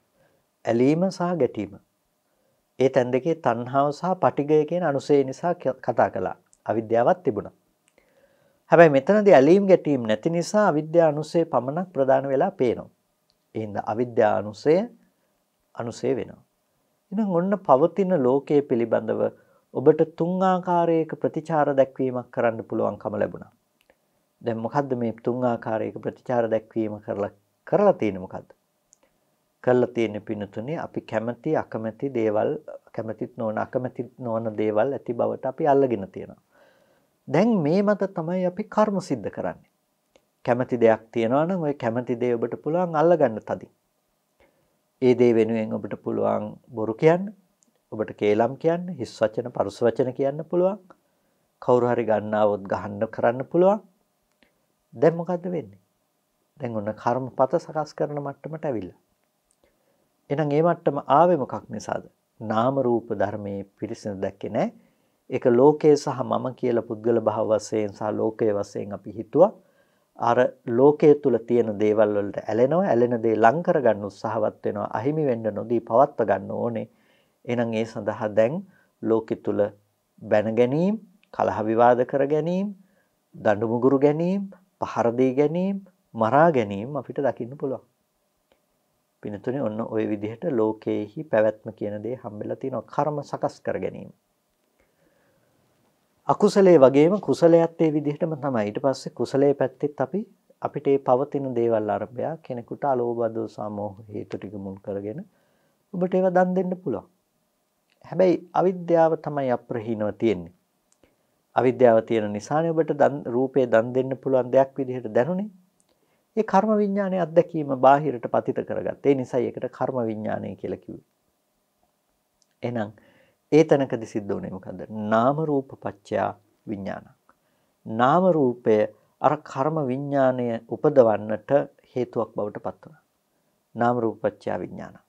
Speaker 1: ඇලීම සහ ගැටීම. ඒ තැන් දෙකේ තණ්හාව සහ පටිගය කියන අනුසය නිසා කතා කළා. අවිද්‍යාවත් තිබුණා. හැබැයි මෙතනදී ඇලීම් ගැටීම් නැති නිසා අවිද්‍යා අනුසය පමණක් ප්‍රධාන වෙලා පේනවා. ඒ හින්දා අවිද්‍යා අනුසය අනුසය වෙනවා. එහෙනම් ඔන්න පවතින ලෝකයේ පිළිබඳව ඔබට තුන් ආකාරයක ප්‍රතිචාර දැක්වීමක් කරන්න පුළුවන්කම ලැබුණා. දැන් මොකද්ද මේ තුන් ආකාරයක ප්‍රතිචාර දැක්වීම කරලා කරලා තියෙන මොකද්ද? කරලා තියෙන පිනතුනේ අපි කැමති අකමැති දේවල් කැමතිත් නොවන අකමැතිත් නොවන දේවල් ඇති බවට අපි අල්ලගෙන තියෙනවා. දැන් මේ මත තමයි අපි කර්ම સિદ્ધ කරන්නේ. කැමති දෙයක් තියෙනවා නම් ওই කැමති දේ ඔබට පුළුවන් අල්ලගන්න තදින්. ඒ දේ වෙනුවෙන් ඔබට පුළුවන් බොරු කියන්න, ඔබට කේලම් කියන්න, හිස් වචන, පරුස වචන කියන්න පුළුවන්. කවුරු හරි ගන්නවොත් ගහන්න කරන්න පුළුවන්. දැන් මොකද්ද වෙන්නේ? දැන් ඔන්න කර්මපත සකස් කරන මට්ටමට ඇවිල්ලා. එහෙනම් ඒ මට්ටම ආවේ මොකක් නිසාද? නාම රූප ධර්මයේ පිරිසිදු දැක්කේ නැහැ. ඒක ලෝකයේ සහ මම කියලා පුද්ගල භව වශයෙන් සහ ලෝකයේ වශයෙන් අපි හිතුවා. අර ලෝකයේ තුල තියෙන දේවල් වලට ඇලෙනවා. ඇලෙන දේ ලං කරගන්න උත්සාහවත් වෙනවා. අහිමි වෙන්න නොදී පවත්ව ගන්න ඕනේ. එහෙනම් ඒ සඳහා දැන් ලෝකෙ තුල බැන ගැනීම, කලහ විවාද කර ගැනීම, දඬු මුගුරු ගැනීම, පහරදී ගැනීම් මරා ගැනීම් අපිට දකින්න පුළුවන්. පිනතුනේ ඔන්න ওই විදිහට ලෝකයේහි පැවැත්ම කියන දේ හම්බෙලා තියෙනවා කර්ම සකස් කර ගැනීම. අකුසලයේ වගේම කුසලයත් ඒ විදිහටම තමයි. ඊට පස්සේ කුසලයේ පැත්තෙත් අපි අපිට ඒ පවතින දේවල් අරබයා කෙනෙකුට අලෝභ දෝස සමෝහ හේතු ටික මුල් කරගෙන ඔබට ඒවා දන් දෙන්න පුළුවන්. හැබැයි අවිද්‍යාව තමයි අප්‍රහීනව තියෙන්නේ. අවිද්‍යාව තියෙන නිසානේ ඔබට දන් රූපේ දන් දෙන්න පුළුවන් දෙයක් විදිහට දැනුනේ. ඒ කර්ම විඥානයේ අත්දැකීම බාහිරට පතිත කරගත්ත. ඒ නිසායි ඒකට කර්ම විඥානය කියලා කිව්වේ. එහෙනම් ඒ තැනකදී සිද්ධ වුනේ මොකද්ද? නාම රූප පත්‍යා විඥානං. නාම රූපය අර කර්ම විඥානය උපදවන්නට හේතුවක් බවට පත් වුණා. නාම රූප පත්‍යා විඥානං.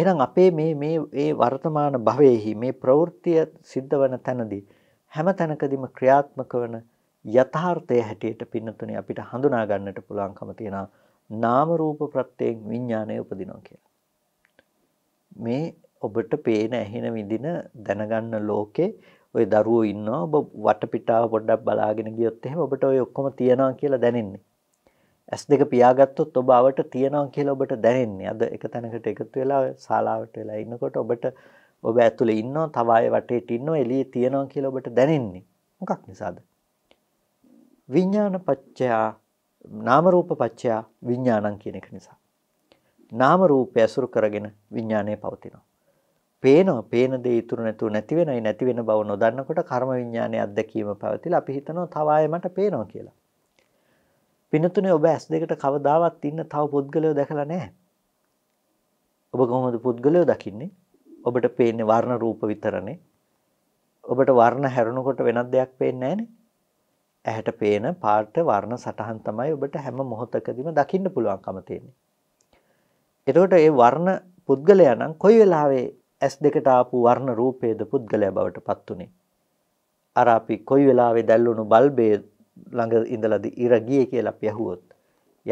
Speaker 1: එහෙනම් අපේ මේ මේ ඒ වර්තමාන භවයේහි මේ ප්‍රවෘත්තිය සිද්ධ වන තැනදී හැම තැනකදීම ක්‍රියාත්මක වන යථාර්ථය හැටියට පින්නතුනේ අපිට හඳුනා ගන්නට පුළුවන්කම තියෙනවා නාම රූප ප්‍රත්‍යයෙන් විඥානය උපදිනවා කියලා. මේ ඔබට පේන ඇහෙන විඳින දැනගන්න ලෝකේ ඔය දරුවෝ ඉන්නවා ඔබ වටපිටාව පොඩ්ඩක් බලාගෙන ගියොත් එහෙම ඔබට ඔය ඔක්කොම තියනවා කියලා දැනෙන්නේ. ඇස් දෙක පියාගත්තොත් ඔබ අවට තියෙනවා කියලා ඔබට දැනෙන්නේ. අද එක තැනකට එකතු වෙලා ශාලාවට වෙලා ඉන්නකොට ඔබට ඔබ ඇතුලේ ඉන්නවා, තව අය වටේට ඉන්නවා, එළියේ තියෙනවා කියලා ඔබට දැනෙන්නේ. මොකක් නිසාද? විඥාන පත්‍යා නාම රූප පත්‍යා විඥානං කියන එක නිසා. නාම රූපය අසුරු කරගෙන විඥානය පවතිනවා. පේනවා පේන දේ ඉතුරු නැතුව නැති වෙනයි නැති වෙන බව නොදන්නකොට කර්ම විඥානයේ අත්දැකීම පැවතිලා අපි හිතනවා තව ආයෙ මට පේනවා කියලා. පිනතුනේ ඔබ ඇස් දෙකට කවදාවත් ඉන්න තව පුද්ගලයෝ දැකලා නැහැ. ඔබ කොහොමද පුද්ගලයෝ දකින්නේ? ඔබට පේන්නේ වර්ණ රූප විතරනේ. ඔබට වර්ණ හැරුණකොට වෙනත් දෙයක් පේන්නේ නැහනේ. ඇහැට පේන පාට වර්ණ සටහන් තමයි ඔබට හැම මොහොතකදීම දකින්න පුළුවන්කම තියෙන්නේ. එතකොට ඒ වර්ණ පුද්ගලයා නම් කොයි වෙලාවේ ඇස් දෙකට ආපු වර්ණ රූපයේද පුද්ගලයා බවට පත් උනේ? අර අපි කොයි වෙලාවේ දැල්වුණු බල්බේ ළඟ ඉඳලාද ඉර ගියේ කියලා අපි අහුවොත්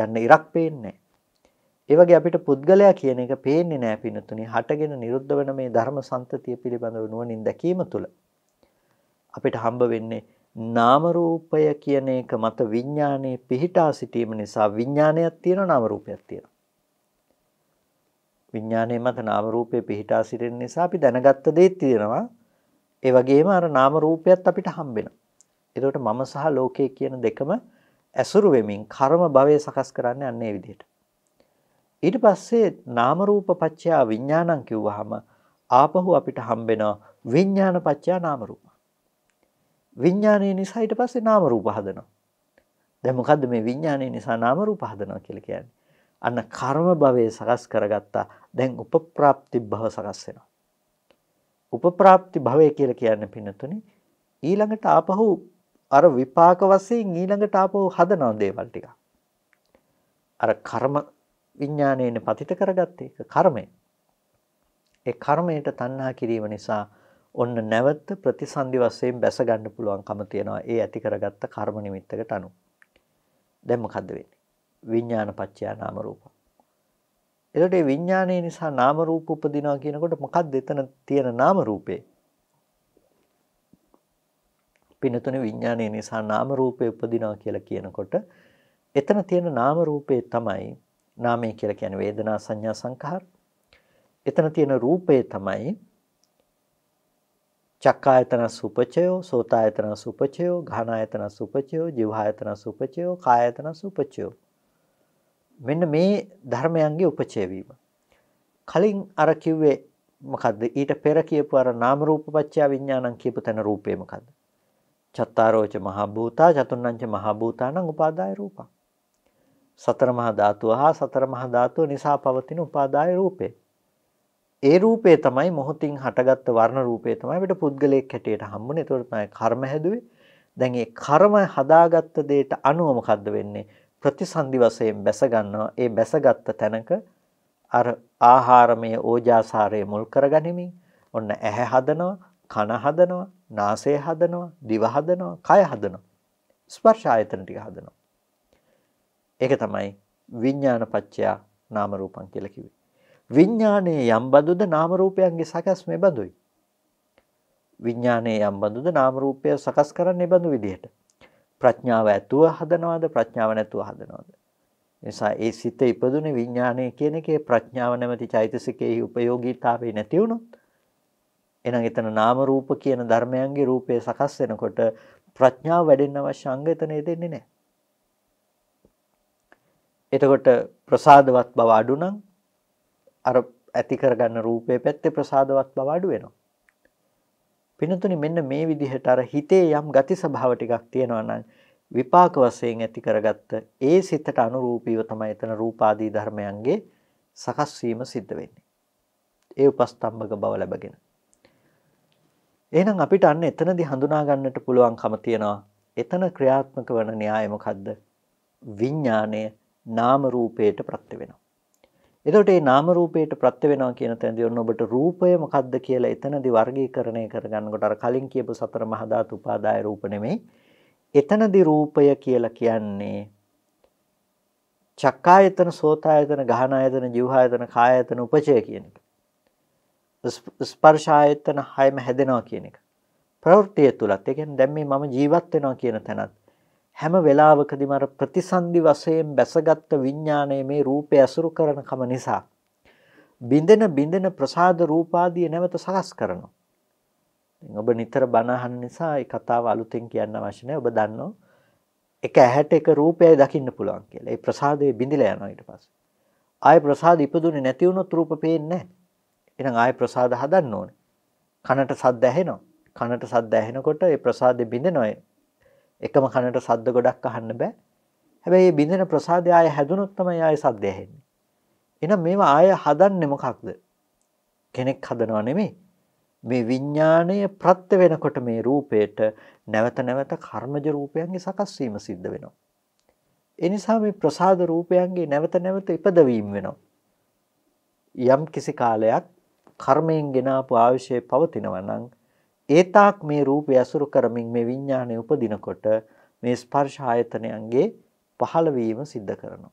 Speaker 1: යන්න ඉරක් පේන්නේ ඒ වගේ අපිට පුද්ගලයා කියන එක පේන්නේ නැහැ පිනතුනේ හටගෙන නිරුද්ධ වෙන මේ ධර්ම සංතතිය පිළිබඳව නුවණින් දැකීම තුළ අපිට හම්බ වෙන්නේ නාම රූපය කියන එක මත විඥානයේ පිහිටා සිටීම නිසා විඥානයක් තියෙනවා නාම රූපයක් තියෙනවා විඥානයේ මත නාම රූපය පිහිටා සිටින නිසා අපි දැනගත්ත දේ තියෙනවා ඒ වගේම අර නාම රූපයත් අපිට හම්බෙනවා එතකොට මම සහ ලෝකය කියන දෙකම ඇසුරු වෙමින් කර්ම භවය සකස් කරන්නේ අන්නේ විදිහට. ඊට පස්සේ නාම රූප පත්‍ය විඥානං කිව්වහම ආපහු අපිට හම්බෙන විඥාන පත්‍ය නාම රූප. විඥානයේ නිසා ඊට පස්සේ නාම රූප හදනවා. දැන් මොකද්ද මේ විඥානයේ නිසා නාම රූප හදනවා කියලා කියන්නේ? අන්න කර්ම භවයේ සකස් කරගත්තා. දැන් උපප්‍රාප්ති භව සකස් වෙනවා. උපප්‍රාප්ති භවය කියලා කියන්නේ පින්නතුනේ ඊළඟට ආපහු අර විපාක වශයෙන් ඊළඟට ආපහු හදනව දේවල් ටික. අර කර්ම විඥාණයනේ පතිත කරගත්තේ ඒක කර්මය. ඒ කර්මයට තණ්හා කිරීම නිසා ඔන්න නැවත ප්‍රතිසන්දි වශයෙන් බැස ගන්න පුළුවන්කම තියෙනවා ඒ ඇති කරගත්ත කර්ම නිමිත්තකට අනුව. දැන් මොකද්ද වෙන්නේ? විඥාන පත්‍යා නාම රූප. එතකොට මේ විඥානයේ නිසා නාම රූප උපදිනවා කියනකොට මොකක්ද එතන තියෙන නාම රූපේ? පින්නතුනේ විඥානයේ නිසා නාම රූපේ උපදිනවා කියලා කියනකොට එතන තියෙන නාම රූපේ තමයි නාමය කියලා කියන්නේ වේදනා සංඥා සංඛාර. එතන තියෙන රූපේ තමයි චක්කායතන සුපචයෝ සෝතායතන සුපචයෝ ඝානායතන සුපචයෝ ජීවායතන සුපචයෝ කායතන සුපචයෝ මෙන්න මේ ධර්මයන්ගේ උපචය වීම. කලින් අර කිව්වේ මොකද්ද ඊට පෙර කියපු අර නාම රූප පත්‍ය විඥානං කියපු තැන රූපේ මොකද්ද? චත්තාරෝච මහා භූතා චතුර්ණංච මහා භූතානං උපාදාය රූපං. සතර මහා ධාතුව හා සතර මහා ධාතුව නිසා පවතින උපාදාය රූපේ. ඒ රූපේ තමයි මොහොතින් හටගත්ත වර්ණ රූපේ තමයි අපිට පුද්ගලයෙක් හැටියට හම්බුනේ. ඒතකොට තමයි කර්ම හැදුවේ. දැන් ඒ කර්ම හදාගත්ත දෙයට අනුව මොකද්ද වෙන්නේ? ප්‍රතිසන්දි වශයෙන් බැස ගන්නවා. ඒ බැසගත්ත තැනක අර ආහාරමය ඕජාසාරය මුල් කරගනිමින් ඔන්න ඇහැ හදනවා, කන හදනවා, නාසය හදනවා, දිව හදනවා, කය හදනවා. ස්පර්ශ ආයතන ටික හදනවා. ඒක තමයි විඥාන පත්‍යා නාම රූපං කියලා කිව්වේ. විඥානයේ යම් බඳුද නාම රූපයන්ගේ සකස් මේ බඳුයි. විඥානයේ යම් බඳුද නාම රූපය සකස් කරන්නේ බඳු විදිහට. ප්‍රඥාව ඇතුව හදනවද ප්‍රඥාව නැතුව හදනවද? නිසා ඒ සිත ඉපදුනේ විඥානය කියන එකේ ප්‍රඥාව නැමැති චෛතසිකයේ උපයෝගීතාවේ නැති වුණොත් එහෙනම් එතන නාම රූප කියන ධර්මයන්ගේ රූපය සකස් වෙනකොට ප්‍රඥාව වැඩෙන්න අවශ්‍ය අංග එතන දෙන්නේ නැහැ. එතකොට ප්‍රසාදවත් බව අඩු නම් අර ඇති කරගන්න රූපේ පැත්තේ ප්‍රසාදවත් බව අඩු වෙනවා. පිනතුනි මෙන්න මේ විදිහට අර හිතේ යම් ගති ස්වභාව ටිකක් තියෙනවා නම් විපාක වශයෙන් ඇති කරගත්ත ඒ සිතට අනුරූපීව තමයි එතන රූපාදී ධර්මයන්ගේ සකස් වීම සිද්ධ වෙන්නේ. ඒ උපස්තම්භක බව ලැබගෙන. එහෙනම් අපිට අන්න එතනදී හඳුනා ගන්නට පුළුවන්කම තියනවා. එතන ක්‍රියාත්මක වන න්‍යාය මොකද්ද? විඥාණය නාම රූපයට ප්‍රත්‍ය වෙනවා. එතකොට මේ නාම රූපයට ප්‍රත්‍ය වෙනවා කියන තැනදී ඔන්න ඔබට රූපය මොකද්ද කියලා එතනදී වර්ගීකරණය කරගන්නකොට අර කලින් කියපු සතර මහා ධාතු උපාදාය රූප නෙමෙයි. එතනදී රූපය කියලා කියන්නේ චක්කායතන, සෝතායතන, ගහනායතන, ජීවහායතන, කායයතන, උපචය කියන එක. ස්පර්ශ ආයතන හයම හැදෙනවා කියන එක. ප්‍රවෘත්තිය තුලත් ඒ කියන්නේ දැන් මේ මම ජීවත් වෙනවා කියන තැනත් හැම වෙලාවකදීම අර ප්‍රතිසන්දි වශයෙන් බැසගත් විඥානයේ මේ රූපය අසුරු කරන කම නිසා බින්දෙන බින්දෙන ප්‍රසාද රූපාදී නැවත සකස් කරනවා. ඔබ නිතර බනහන් නිසා ඒ කතාව අලුතෙන් කියන්න අවශ්‍ය නැහැ. ඔබ දන්නෝ එක ඇහැට එක රූපයයි දකින්න පුළුවන් කියලා. ඒ ප්‍රසාදයේ බිඳිලා යනවා ඊට පස්සේ. ආය ප්‍රසාද ඉපදුනේ නැති වුණොත් රූප පේන්නේ නැහැ. එහෙනම් ආය ප්‍රසාද හදන්න ඕනේ. කනට සද්ද ඇහෙනවා. කනට සද්ද ඇහෙනකොට ඒ ප්‍රසාදේ බිඳෙනවා. එකම කනට සද්ද ගොඩක් අහන්න බෑ. හැබැයි මේ බිඳෙන ප්‍රසාදය ආය හැදුනොත් තමයි ආය සද්ද ඇහෙන්නේ. එහෙනම් මේවා ආය හදන්නේ මොකක්ද? කෙනෙක් හදනවා නෙමෙයි. මේ විඥාණය ප්‍රත්‍ය වෙනකොට මේ රූපයට නැවත නැවත කර්මජ රූපයන්ගේ සකස් වීම සිද්ධ වෙනවා. ඒ නිසා මේ ප්‍රසාද රූපයන්ගේ නැවත නැවත ඉපදවීම වෙනවා. යම් කිසි කාලයක් කර්මයෙන් ගෙනාපු ආවිෂය පවතිනවා නම් ඒ තාක් මේ රූපය අසුරු කරමින් මේ විඥානය උපදිනකොට මේ ස්පර්ශ ආයතනයන්ගේ පහළවීම සිද්ධ කරනවා.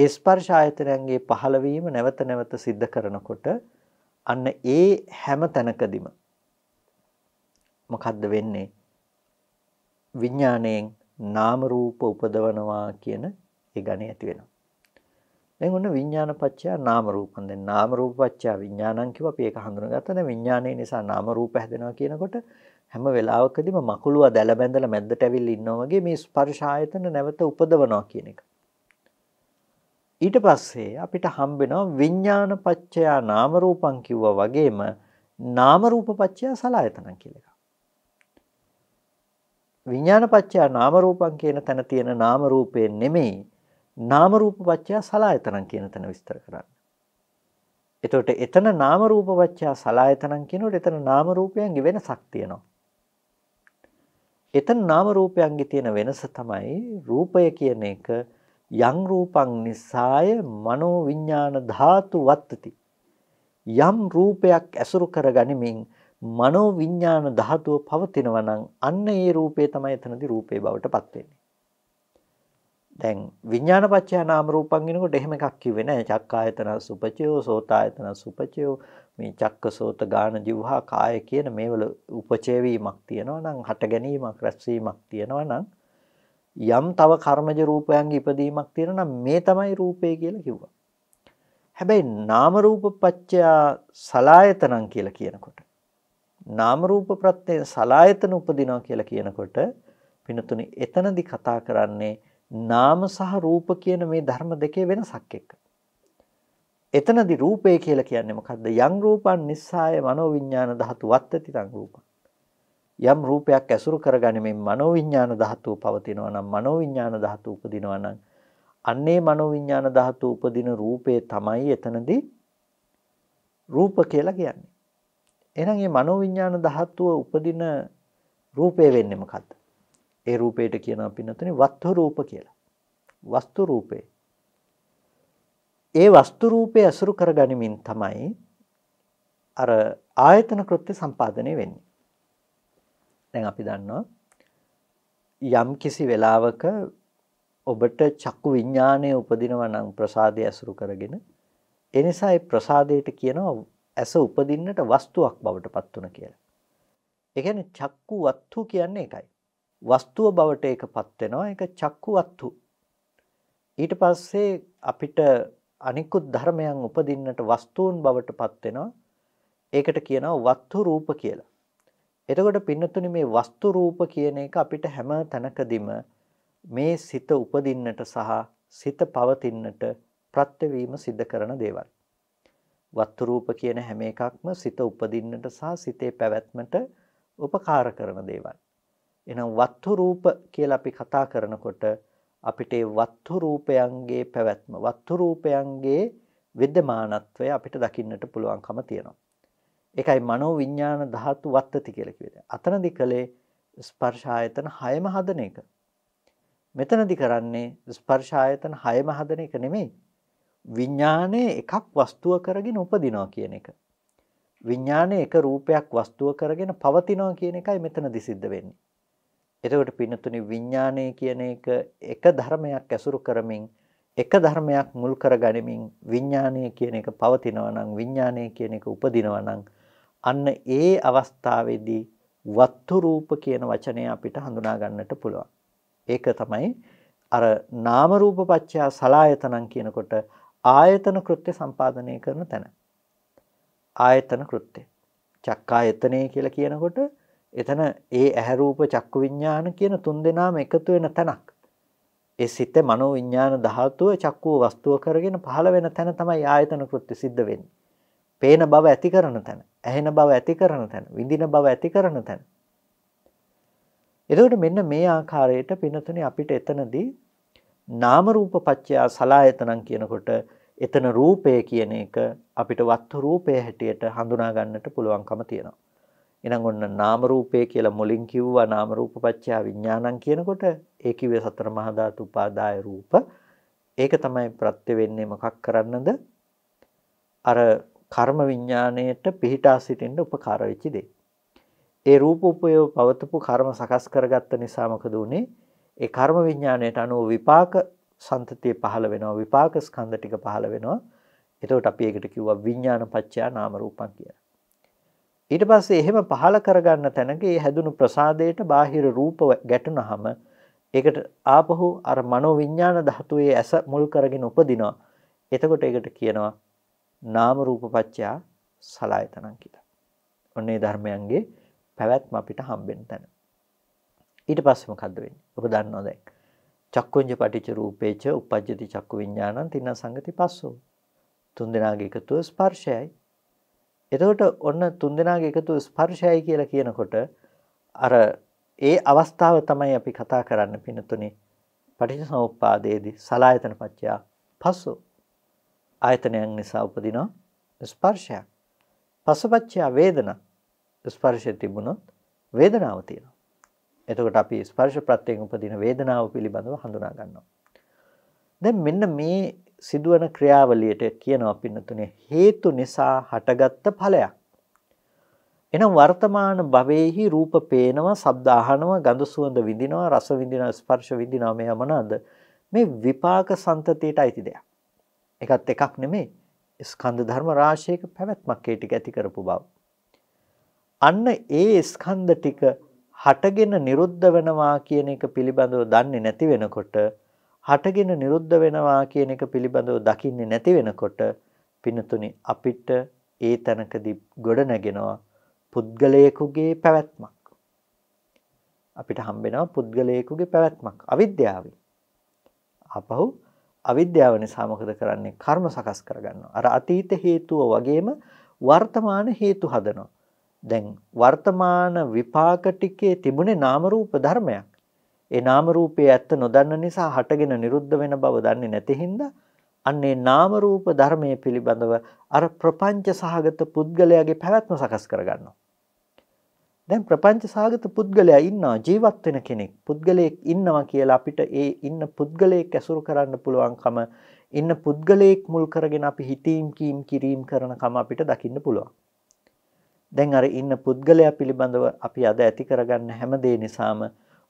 Speaker 1: ඒ ස්පර්ශ ආයතනයන්ගේ පහළවීම නැවත නැවත සිද්ධ කරනකොට අන්න ඒ හැම තැනකදීම මොකද්ද වෙන්නේ? විඥාණයෙන් නාම රූප උපදවනවා කියන ඒ ගණේ ඇති වෙනවා. දැන් ඔන්න විඥාන පත්‍යා නාම රූපන්. දැන් නාම රූප පත්‍යා විඥානං කිව්ව අපි ඒක හඳුනගත්තා. දැන් විඥානයේ නිසා නාම රූප හැදෙනවා කියනකොට හැම වෙලාවකදීම මකුළුව දැල බැඳලා මැද්දට ඇවිල්ලා ඉන්නවා වගේ මේ ස්පර්ශ ආයතන නැවත උපදවනවා කියන එක. ඊට පස්සේ අපිට හම්බෙනවා විඥාන පත්‍යා නාම රූපං කිව්වා වගේම නාම රූප පත්‍යා සලායතනං කියලා එකක්. විඥාන පත්‍යා නාම රූපං කියන තැන තියෙන නාම රූපේ නෙමෙයි නාම රූප පත්‍ය සලායතනං කියන තැන විස්තර කරන්න. එතකොට එතන නාම රූප පත්‍ය සලායතනං කියනකොට එතන නාම රූපයන්ගේ වෙනසක් තියෙනවා. එතන නාම රූපයන්ගේ තියෙන වෙනස තමයි රූපය කියන එක යං රූපං නිසාය මනෝ විඥාන ධාතු වත්තති. යම් රූපයක් ඇසුරු කරගනිමින් මනෝ විඥාන ධාතුව පවතිනවා නම් අන්න ඒ රූපේ තමයි එතනදී රූපේ බවට පත් වෙන්නේ. දැන් විඥානපච්චය නාම රූපං කියනකොට එහෙම එකක් කිව්වේ නැහැ. චක්කායතන සුපචයෝ, සෝතායතන සුපචයෝ, මේ චක්කසෝත ගාන ජීවහා කාය කියන මේවල උපචේ වීමක් තියෙනවා නම් හට ගැනීමක් රැස්වීමක් තියෙනවා නම් යම් තව කර්මජ රූපයන්ගේ ඉපදීමක් තියෙනවා නම් මේ තමයි රූපය කියලා කිව්වා. හැබැයි නාම රූප පත්‍ය සලායතනං කියලා කියනකොට නාම රූප ප්‍රත්‍යයෙන් සලායතන උපදිනවා කියලා කියනකොට පිනතුනි එතනදි කතා කරන්නේ නාම සහ රූප කියන මේ ධර්ම දෙකේ වෙනසක් එක්ක. එතනදි රූපය කියලා කියන්නේ මොකද්ද? යම් රූපන් නිස්සාය මනෝවිඤ්ඤාණ ධාතු වත්තති තං රූපං. යම් රූපයක් ඇසුරු කරගනිමින් මනෝවිඤ්ඤාණ ධාතුව පවතිනවා නම් මනෝවිඤ්ඤාණ ධාතුව උපදිනවා නම් අන්නේ මනෝවිඤ්ඤාණ ධාතුව උපදින රූපේ තමයි එතනදී රූප කියලා කියන්නේ. එහෙනම් මේ මනෝවිඤ්ඤාණ ධාතුව උපදින රූපය වෙන්නේ මොකද්ද? ඒ රූපයට කියන පින්නතනේ වත්ව රූප කියලා. වස්තු රූපේ. ඒ වස්තු රූපය අසුරු කර ගනිමින් තමයි අර ආයතන කෘත්‍ය සම්පාදනය වෙන්නේ. දැන් අපි දන්නවා යම් කිසි වෙලාවක ඔබට චක්කු විඤ්ඥානය උපදිනව නම් ප්‍රසාදය ඇසුරු කරගෙන එනිසා ප්‍රසාදයට කියනවා ඇස උපදින්නට වස්තුවක් බවට පත්වන කියලා. එකන චක්කු වත්තු කියන්නේ එකයි. වස්තුව බවට ඒකපත් වෙනවා ඒක චක්කුවත්තු ඊට පස්සේ අපිට අනිකුත් ධර්මයන් උපදින්නට වස්තුන් බවට පත් වෙනවා ඒකට කියනවා වත්තු රූප කියලා එතකොට පින්නතුනි මේ වස්තු රූප කියන එක අපිට හැම තැනකදීම මේ සිත උපදින්නට සහ සිත පවතින්නට ප්‍රත්‍යවීම සිද්ධ කරන දේවල් වත්තු රූප කියන හැම එකක්ම සිත උපදින්නට සහ සිතේ පැවැත්මට උපකාර කරන දේවල් එහෙනම් වත්තු රූප කියලා අපි කතා කරනකොට අපිට ඒ වත්තු රූපයන්ගේ පැවැත්ම වත්තු රූපයන්ගේ විද්‍යමානත්වය අපිට දකින්නට පුළුවන්කම තියෙනවා. ඒකයි මනෝ විඥාන ධාතු වත්තති කියලා කිව්වේ. අතනදි කලේ ස්පර්ශ ආයතන 6ම හදන එක. මෙතනදි කරන්නේ ස්පර්ශ ආයතන 6ම හදන එක නෙමෙයි. විඥානයේ එකක් වස්තුව කරගෙන උපදිනවා කියන එක. විඥානයේ එක රූපයක් වස්තුව කරගෙන පවතිනවා කියන එකයි මෙතනදි සිද්ධ වෙන්නේ. එතකොට පින්නතුනි විඥානය කියන එක එක ධර්මයක් ඇසුරු කරමින් එක ධර්මයක් මුල් කරගනිමින් විඥානය කියන එක පවතිනවා නම් විඥානය කියන එක උපදිනවා නම් අන්න ඒ අවස්ථාවේදී වත්තු රූප කියන වචනය අපිට හඳුනා ගන්නට පුළුවන්. ඒක තමයි අර නාම රූප පත්‍ය සලායතනං කියනකොට ආයතන කෘත්‍ය සම්පාදනය කරන තැන. ආයතන කෘත්‍ය. චක්කායතනය කියලා කියනකොට එතන ඒ ඇහැ රූප චක්කු විඥාන කියන තුන් දෙනාම එකතු වෙන තැනක්. ඒ සිතේ මනෝ විඥාන ධාතුව චක්කු වස්තුව කරගෙන පහළ වෙන තැන තමයි ආයතන කෘත්‍ය සිද්ධ වෙන්නේ. පේන බව ඇති කරන තැන, ඇහෙන බව ඇති කරන තැන, විඳින බව ඇති කරන තැන. එතකොට මෙන්න මේ ආකාරයට පිනතුනේ අපිට එතනදී නාම රූප පත්‍යා සලායතනං කියනකොට එතන රූපය කියන එක අපිට වත්තු රූපය හැටියට හඳුනා ගන්නට පුළුවන්කම තියෙනවා. එහෙනම් ඔන්න නාම රූපය කියලා මුලින් කිව්වා නාම රූප පත්‍ය විඥානං කියනකොට ඒ කිව්වේ සතර මහා ධාතු උපාදාය රූප. ඒක තමයි ප්‍රත්‍ය වෙන්නේ මොකක් කරන්නද? අර කර්ම විඥාණයට පිහිටා සිටින්න උපකාර වෙච්ච දේ. ඒ රූප උපයව පවතපු කර්ම සකස් කරගත්ත නිසා මොකද උනේ? ඒ කර්ම විඥාණයට අනුව විපාක සම්තතිය පහළ වෙනවා විපාක ස්කන්ධ ටික පහළ වෙනවා. එතකොට අපි ඒකට කිව්වා විඥාන පත්‍යා නාම රූපං කියලා. ඊට පස්සේ එහෙම පහල කරගන්න තැනගේ හැදුණු ප්‍රසාදයට බාහිර රූප ගැටුනහම ඒකට ආපහු අර මනෝ විඤ්ඤාණ ධාතුවේ ඇස මුල් කරගෙන උපදිනවා. එතකොට ඒකට කියනවා නාම රූප පත්‍යා සලායතනං කියලා. ඔන්නේ ධර්මයන්ගේ පැවැත්ම අපිට හම්බෙන තැන. ඊට පස්සේ මොකද්ද වෙන්නේ? ඔබ දන්නවා දැන්. චක්කුඤ්ඤ පටිච්ච රූපේච උපජ්ජති චක්කු විඤ්ඤාණං තින සංගති පස්සෝ. තුන් දෙනාගේ එකතුව ස්පර්ශයයි. එතකොට ඔන්න තුන්දෙනගේ එකතු ස්පර්ශයයි කියලා කියනකොට අර ඒ අවස්ථාව තමයි අපි කතා කරන්න පිනතුනේ පටිච සමුප්පාදයේදී සලායතන පච්චයා පස්සු ආයතනයන් නිසා උපදිනවා ස්පර්ශයක්. පසපච්චයා වේදනා ස්පර්ශය තිබුණොත් වේදනාව තියෙනවා. එතකොට අපි ස්පර්ශ ප්‍රත්‍යයෙන් උපදින වේදනාව පිළිබඳව හඳුනා ගන්නවා. දැන් මෙන්න මේ සිදුවන ක්‍රියාවලියට කියනවා පින්නතුනේ හේතු නිසා හටගත්ත ඵලයක්. එනම් වර්තමාන භවයේහි රූප පේනවා, ශබ්ද අහනවා, ගඳ සුවඳ විඳිනවා, රස විඳිනවා, ස්පර්ශ විඳිනවා මේ මොනවාද? මේ විපාක සම්තතියට අයිති දෙයක්. ඒකත් එකක් නෙමෙයි. ස්කන්ධ ධර්ම රාශියක පැවැත්මක් ඒ ටික ඇති කරපු බව. අන්න ඒ ස්කන්ධ ටික හටගෙන නිරුද්ධ වෙනවා කියන එක පිළිබඳව දන්නේ නැති වෙනකොට හටගෙන නිරුද්ධ වෙනවා කියන එක පිළිබඳව දකින්නේ නැති වෙනකොට පිනතුනි අපිට ඒ තැනකදී ගොඩ නැගෙනවා පුද්ගලයෙකුගේ පැවැත්මක්. අපිට හම්බෙනවා පුද්ගලයෙකුගේ පැවැත්මක් අවිද්‍යාවේ. අපහු අවිද්‍යාව නිසා මොකද කරන්නේ කර්ම සකස් කරගන්නවා. අර අතීත හේතුව වගේම වර්තමාන හේතු හදනවා. දැන් වර්තමාන විපාක ටිකේ තිබුණේ නාම රූප ධර්මයක්. ඒ නාම රූපයේ ඇත්ත නොදන්න නිසා හටගෙන නිරුද්ධ වෙන බව දන්නේ නැති හින්දා අන්නේ නාම රූප ධර්මයේ පිළිබඳව අර ප්‍රපංච සහගත පුද්ගලයාගේ පැවැත්ම සකස් කරගන්නවා. දැන් ප්‍රපංච සහගත පුද්ගලයා ඉන්නවා ජීවත් වෙන කෙනෙක්. පුද්ගලයෙක් ඉන්නවා කියලා අපිට ඒ ඉන්න පුද්ගලයෙක් ඇසුරු කරන්න පුළුවන්කම ඉන්න පුද්ගලයෙක් මුල් කරගෙන අපි හිතීම් කීම් කිරීම් කරනකම අපිට දකින්න පුළුවන්. දැන් අර ඉන්න පුද්ගලයා පිළිබඳව අපි අද ඇති කරගන්න හැම දේ නිසාම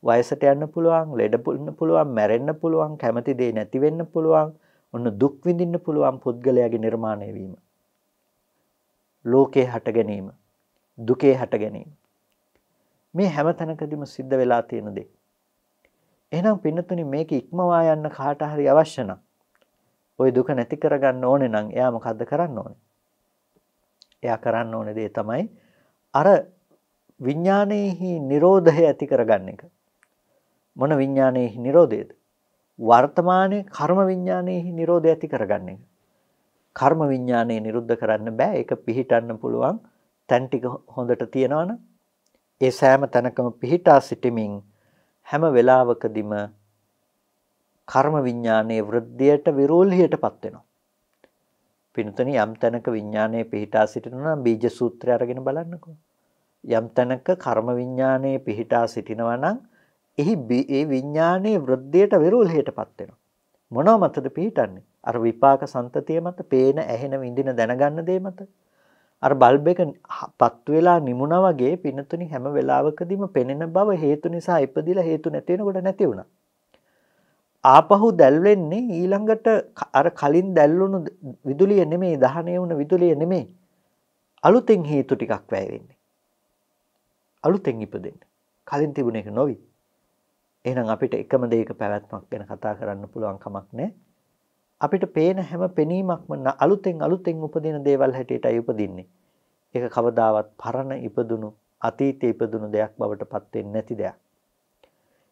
Speaker 1: වයසට යන්න පුළුවන් ලෙඩ පුළුවන් මැරෙන්න පුළුවන් කැමති දේ නැති වෙන්න පුළුවන් ඔන්න දුක් විඳින්න පුළුවන් පුද්ගලයාගේ නිර්මාණය වීම ලෝකේ හට ගැනීම දුකේ හට ගැනීම මේ හැම තැනකදීම සිද්ධ වෙලා තියෙන දේ එහෙනම් පින්නතුනි මේක ඉක්මවා යන්න කාට හරි අවශ්‍ය නම් ওই දුක නැති කරගන්න ඕනේ නම් එයා මොකද්ද කරන්න ඕනේ එයා කරන්න ඕනේ දේ තමයි අර විඥානයේහි නිරෝධය ඇති කරගන්න එක මොන විඤ්ඥානයෙහි නිරෝධයද. වර්තමානය කර්ම විඤ්ඥානයෙහි නිරෝධ ඇති කරගන්න එක. කර්ම විඤ්ඥානය නිරුද්ධ කරන්න බෑ එක පිහිටන්න පුළුවන් තැන්ටික හොඳට තියෙනවන ඒ සෑම තැනකම පිහිටා සිටිමින් හැම වෙලාවකදිම කර්ම විඤ්ඥානයේ වෘද්ධියයට විරෝල්හියට පත්වෙනවා. පිනතන යම් තැනක විඤ්ඥානය පිහිටා සිටිනවා බීජ සූත්‍රය අරගෙන බලන්නකු. යම් තැනක කර්ම විඤ්ඥානයේ පිහිටා සිටිනවනම් එහි ඒ විඤ්ඥානයේ වෘද්ධයට විරුල් හයට පත්වෙන. මොනව මතද පිහිටන්නේ අර විපාක සන්තතිය මත පේන ඇහෙන විඳින දැනගන්න දේ මත. අර බල්බ එක පත්වෙලා නිමුණ වගේ පිනතුනි හැම වෙලාවකදීම පෙනෙන බව හේතු නිසා ඉපදිලා හේතු නැතිවෙනකොට නැතිවුණ. ආපහු දැල්වෙන්නේ ඊළඟට අර කලින් දැල්ලුණු විදුලිය නෙමේ දහනය වුණ විදුලිය නෙමේ අලුතෙන් හේතු ටිකක් වැෑවෙන්නේ. අලුතෙන් ඉපදෙන් කලින් තිබුණ එක නොවී එහෙනම් අපිට එකම දෙයක පැවැත්මක් ගැන කතා කරන්න පුළුවන් කමක් නැහැ. අපිට පේන හැම පෙනීමක්ම අලුතෙන් අලුතෙන් උපදින දේවල් හැටියටයි උපදින්නේ. ඒක කවදාවත් පරණ ඉපදුණු අතීතයේ ඉපදුණු දෙයක් බවට පත් වෙන්නේ නැති දෙයක්.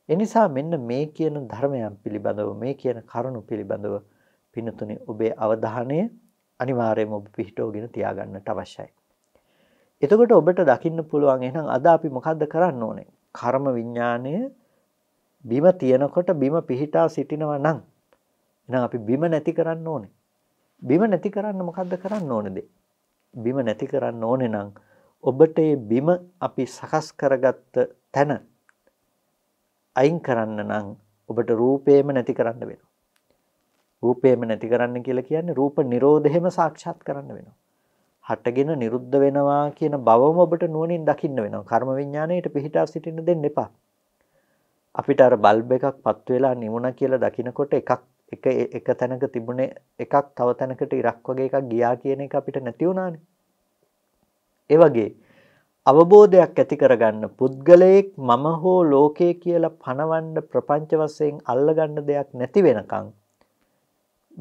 Speaker 1: එනිසා මෙන්න මේ කියන ධර්මයන් පිළිබඳව මේ කියන කරුණු පිළිබඳව පිනතුනේ ඔබේ අවධානය අනිවාර්යයෙන්ම ඔබ පිහිටවගෙන තියාගන්නට අවශ්‍යයි. එතකොට ඔබට දකින්න පුළුවන් එහෙනම් අද අපි මොකද්ද කරන්න ඕනේ? කර්ම විඥාණය බිම තියෙනකොට බිම පිහිටා සිටිනවා නම් එහෙනම් අපි බිම නැති කරන්න ඕනේ. බිම නැති කරන්න මොකද්ද කරන්න ඕනේද? බිම නැති කරන්න ඕනේ නම් ඔබට මේ බිම අපි සකස් කරගත්ත තැන අයින් කරන්න නම් ඔබට රූපේම නැති කරන්න වෙනවා. රූපේම නැති කරන්න කියලා කියන්නේ රූප නිරෝධයම සාක්ෂාත් කරන්න වෙනවා. හටගෙන නිරුද්ධ වෙනවා කියන බවම ඔබට නුවණින් දකින්න වෙනවා. කර්ම විඥාණයට පිහිටා සිටින්න දෙන්න එපා. අපිට අර බල්බ් එකක් පත් වෙලා නිමුණ කියලා දකිනකොට එකක් එක එක තැනක තිබුණේ එකක් තව තැනකට ඉරක් වගේ එකක් ගියා කියන එක අපිට නැති වුණානේ. ඒ වගේ අවබෝධයක් ඇති කරගන්න පුද්ගලයෙක් මම හෝ ලෝකේ කියලා පණවන්න ප්‍රපංච වශයෙන් අල්ලගන්න දෙයක් නැති වෙනකන්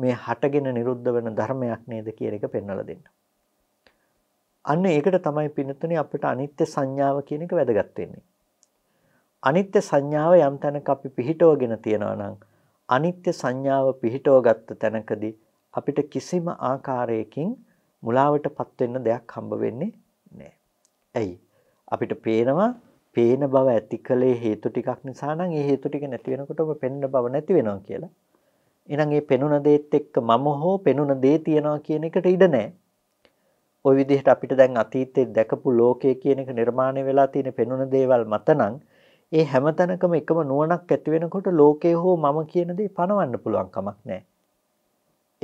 Speaker 1: මේ හටගෙන නිරුද්ධ වෙන ධර්මයක් නේද කියන එක පෙන්වලා දෙන්න. අන්න ඒකට තමයි පින්නතුනේ අපිට අනිත්‍ය සංඥාව කියන එක වැදගත් වෙන්නේ. අනිත්‍ය සංඥාව යම් තැනක අපි පිහිටවගෙන තියනවා නම් අනිත්‍ය සංඥාව පිහිටවගත්ත තැනකදී අපිට කිසිම ආකාරයකින් මුලාවටපත් වෙන්න දෙයක් හම්බ වෙන්නේ නැහැ. ඇයි? අපිට පේනවා පේන බව ඇති කලේ හේතු ටිකක් නිසා නම් ඒ හේතු ටික නැති වෙනකොටම පෙනෙන බව නැති වෙනවා කියලා. එහෙනම් මේ පෙනුන දේත් එක්ක මම හෝ පෙනුන දේ තියනවා කියන එකට ඉඩ නැහැ. ওই විදිහට අපිට දැන් අතීතයේ දැකපු ලෝකය කියන එක නිර්මාණය වෙලා තියෙන පෙනුන දේවල් මත නම් ඒ හැමතැනකම එකම නුවණක් ඇති වෙනකොට ලෝකේ හෝ මම කියන දේ පණවන්න පුළුවන් කමක් නැහැ.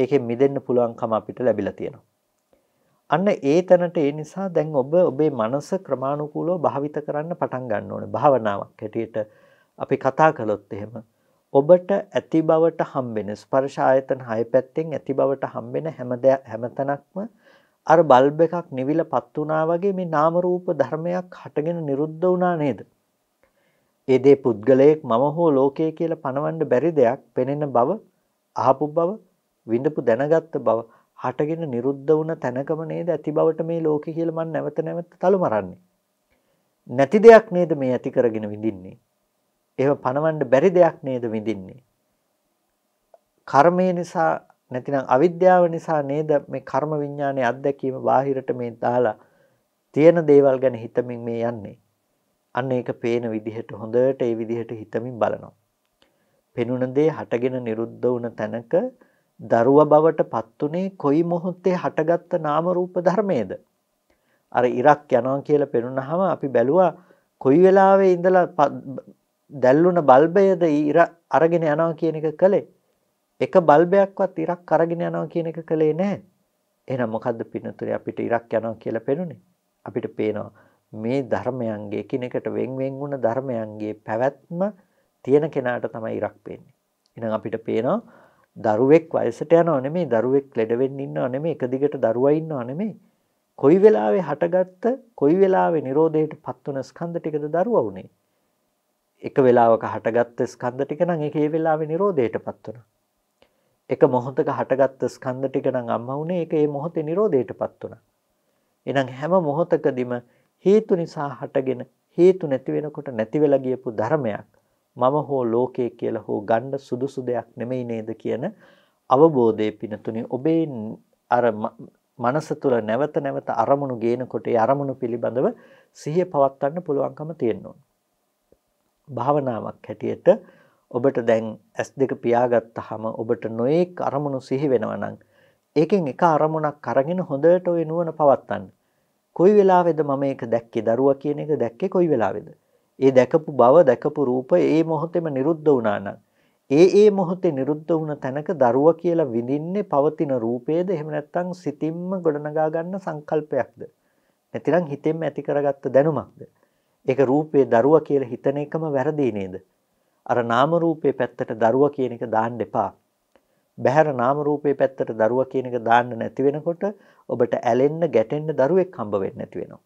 Speaker 1: ඒකෙන් මිදෙන්න පුළුවන් කම අපිට ලැබිලා තියෙනවා. අන්න ඒ තැනට ඒ නිසා දැන් ඔබ ඔබේ මනස ක්‍රමානුකූලව භාවිත කරන්න පටන් ගන්න ඕනේ. භාවනාවක් හැටියට අපි කතා කළොත් එහෙම ඔබට ඇති බවට හම්බෙන ස්පර්ශ ආයතන හය පැත්තෙන් ඇති බවට හම්බෙන හැම හැමතැනක්ම අර බල්බ් එකක් නිවිලපත් වුණා වගේ මේ නාම රූප ධර්මයක් හටගෙන නිරුද්ධ වුණා නේද? ඒ දේ පුද්ගලයෙක් මම හෝ ලෝකයේ කියලා පණවන්න බැරි දෙයක් පෙනෙන බව අහපු බව විඳපු දැනගත්ත බව හටගෙන නිරුද්ධ වුණ තැනකම නේද ඇති බවට මේ ලෝකෙ කියලා මම නැවත නැවත තලමරන්නේ. නැති දෙයක් නේද මේ ඇති කරගෙන විඳින්නේ. එහෙම පණවන්න බැරි දෙයක් නේද විඳින්නේ. කර්මය නිසා නැතිනම් අවිද්‍යාව නිසා නේද මේ කර්ම විඥානයේ අත්දැකීම බාහිරට මේ දාලා තියෙන දේවල් ගැන හිතමින් මේ යන්නේ. අන්න ඒක පේන විදිහට හොඳට ඒ විදිහට හිතමින් බලනවා. පෙනුන දේ හටගෙන නිරුද්ධ වුණ තැනක දරුව බවට පත්තුනේ කොයි මොහොතේ හටගත්ත නාම රූප ධර්මයේද? අර ඉරක් යනවා කියලා පෙනුනහම අපි බැලුවා කොයි වෙලාවේ ඉඳලා දැල්ලුණ බල්බයද ඉර අරගෙන යනවා කියන එක කළේ. එක බල්බයක්වත් ඉරක් අරගෙන යනවා කියන එක කළේ නැහැ. එහෙනම් මොකද්ද පින්නතුරේ අපිට ඉරක් යනවා කියලා පෙනුනේ? අපිට පේනවා මේ ධර්මයන්ගේ කිනකට වෙන් වෙන් වුණ ධර්මයන්ගේ පැවැත්ම තියෙන කෙනාට තමයි ඉරක් පේන්නේ. එහෙනම් අපිට පේනවා දරුවෙක් වයසට යනව නෙමෙයි දරුවෙක් ලෙඩ වෙන්න ඉන්නව නෙමෙයි එක දිගට දරුවා ඉන්නව නෙමෙයි. කොයි වෙලාවේ හටගත්ත කොයි වෙලාවේ Nirodheටපත් වුණ ස්කන්ධ ටිකද දරුවා උනේ. එක වෙලාවක හටගත්ත ස්කන්ධ ටික නම් ඒක ඒ වෙලාවේ Nirodheටපත් වුණා. එක මොහොතක හටගත්ත ස්කන්ධ ටික නම් අම්මා උනේ ඒක ඒ මොහොතේ Nirodheටපත් වුණා. එහෙනම් හැම මොහොතකදීම හේතු නිසා හටගෙන හේතු නැති වෙනකොට නැති වෙලා ගියපු ධර්මයක් මම හෝ ලෝකේ කියලා හෝ ගන්න සුදුසු දෙයක් නෙමෙයි නේද කියන අවබෝධයේ පිනතුනේ ඔබේ අර මනස තුල නැවත නැවත අරමුණු ගේනකොට ඒ අරමුණු පිළිබඳව සිහිය පවත්වන්න පුළුවන්කම තියෙනවා. භාවනාවක් හැටියට ඔබට දැන් S2 පියාගත්තාම ඔබට නොඑක් අරමුණු සිහි වෙනවා නම් ඒකෙන් එක අරමුණක් අරගෙන හොඳට ওই නුවණ පවත්වන්න. කොයි වෙලාවෙද මම ඒක දැක්කේ දරුවා කියන එක දැක්කේ කොයි වෙලාවෙද? ඒ දැකපු බව දැකපු රූප ඒ මොහොතේම නිරුද්ධ වුණා නම් ඒ ඒ මොහොතේ නිරුද්ධ වුණ තැනක දරුවා කියලා විඳින්නේ පවතින රූපේද එහෙම නැත්නම් සිතින්ම ගොඩනගා ගන්න සංකල්පයක්ද? නැතිනම් හිතෙන්ම ඇති කරගත්ත දැනුමක්ද? ඒක රූපේ දරුවා කියලා හිතන එකම වැරදි නේද? අර නාම රූපේ පැත්තට දරුවා කියන එක දාන්න එපා. බහැර නාම රූපේ පැත්තට දරුවා කියන එක දාන්න නැති වෙනකොට ඔබට ඇලෙන්න ගැටෙන්න දරුවෙක් හම්බ වෙන්නේ නැති වෙනවා.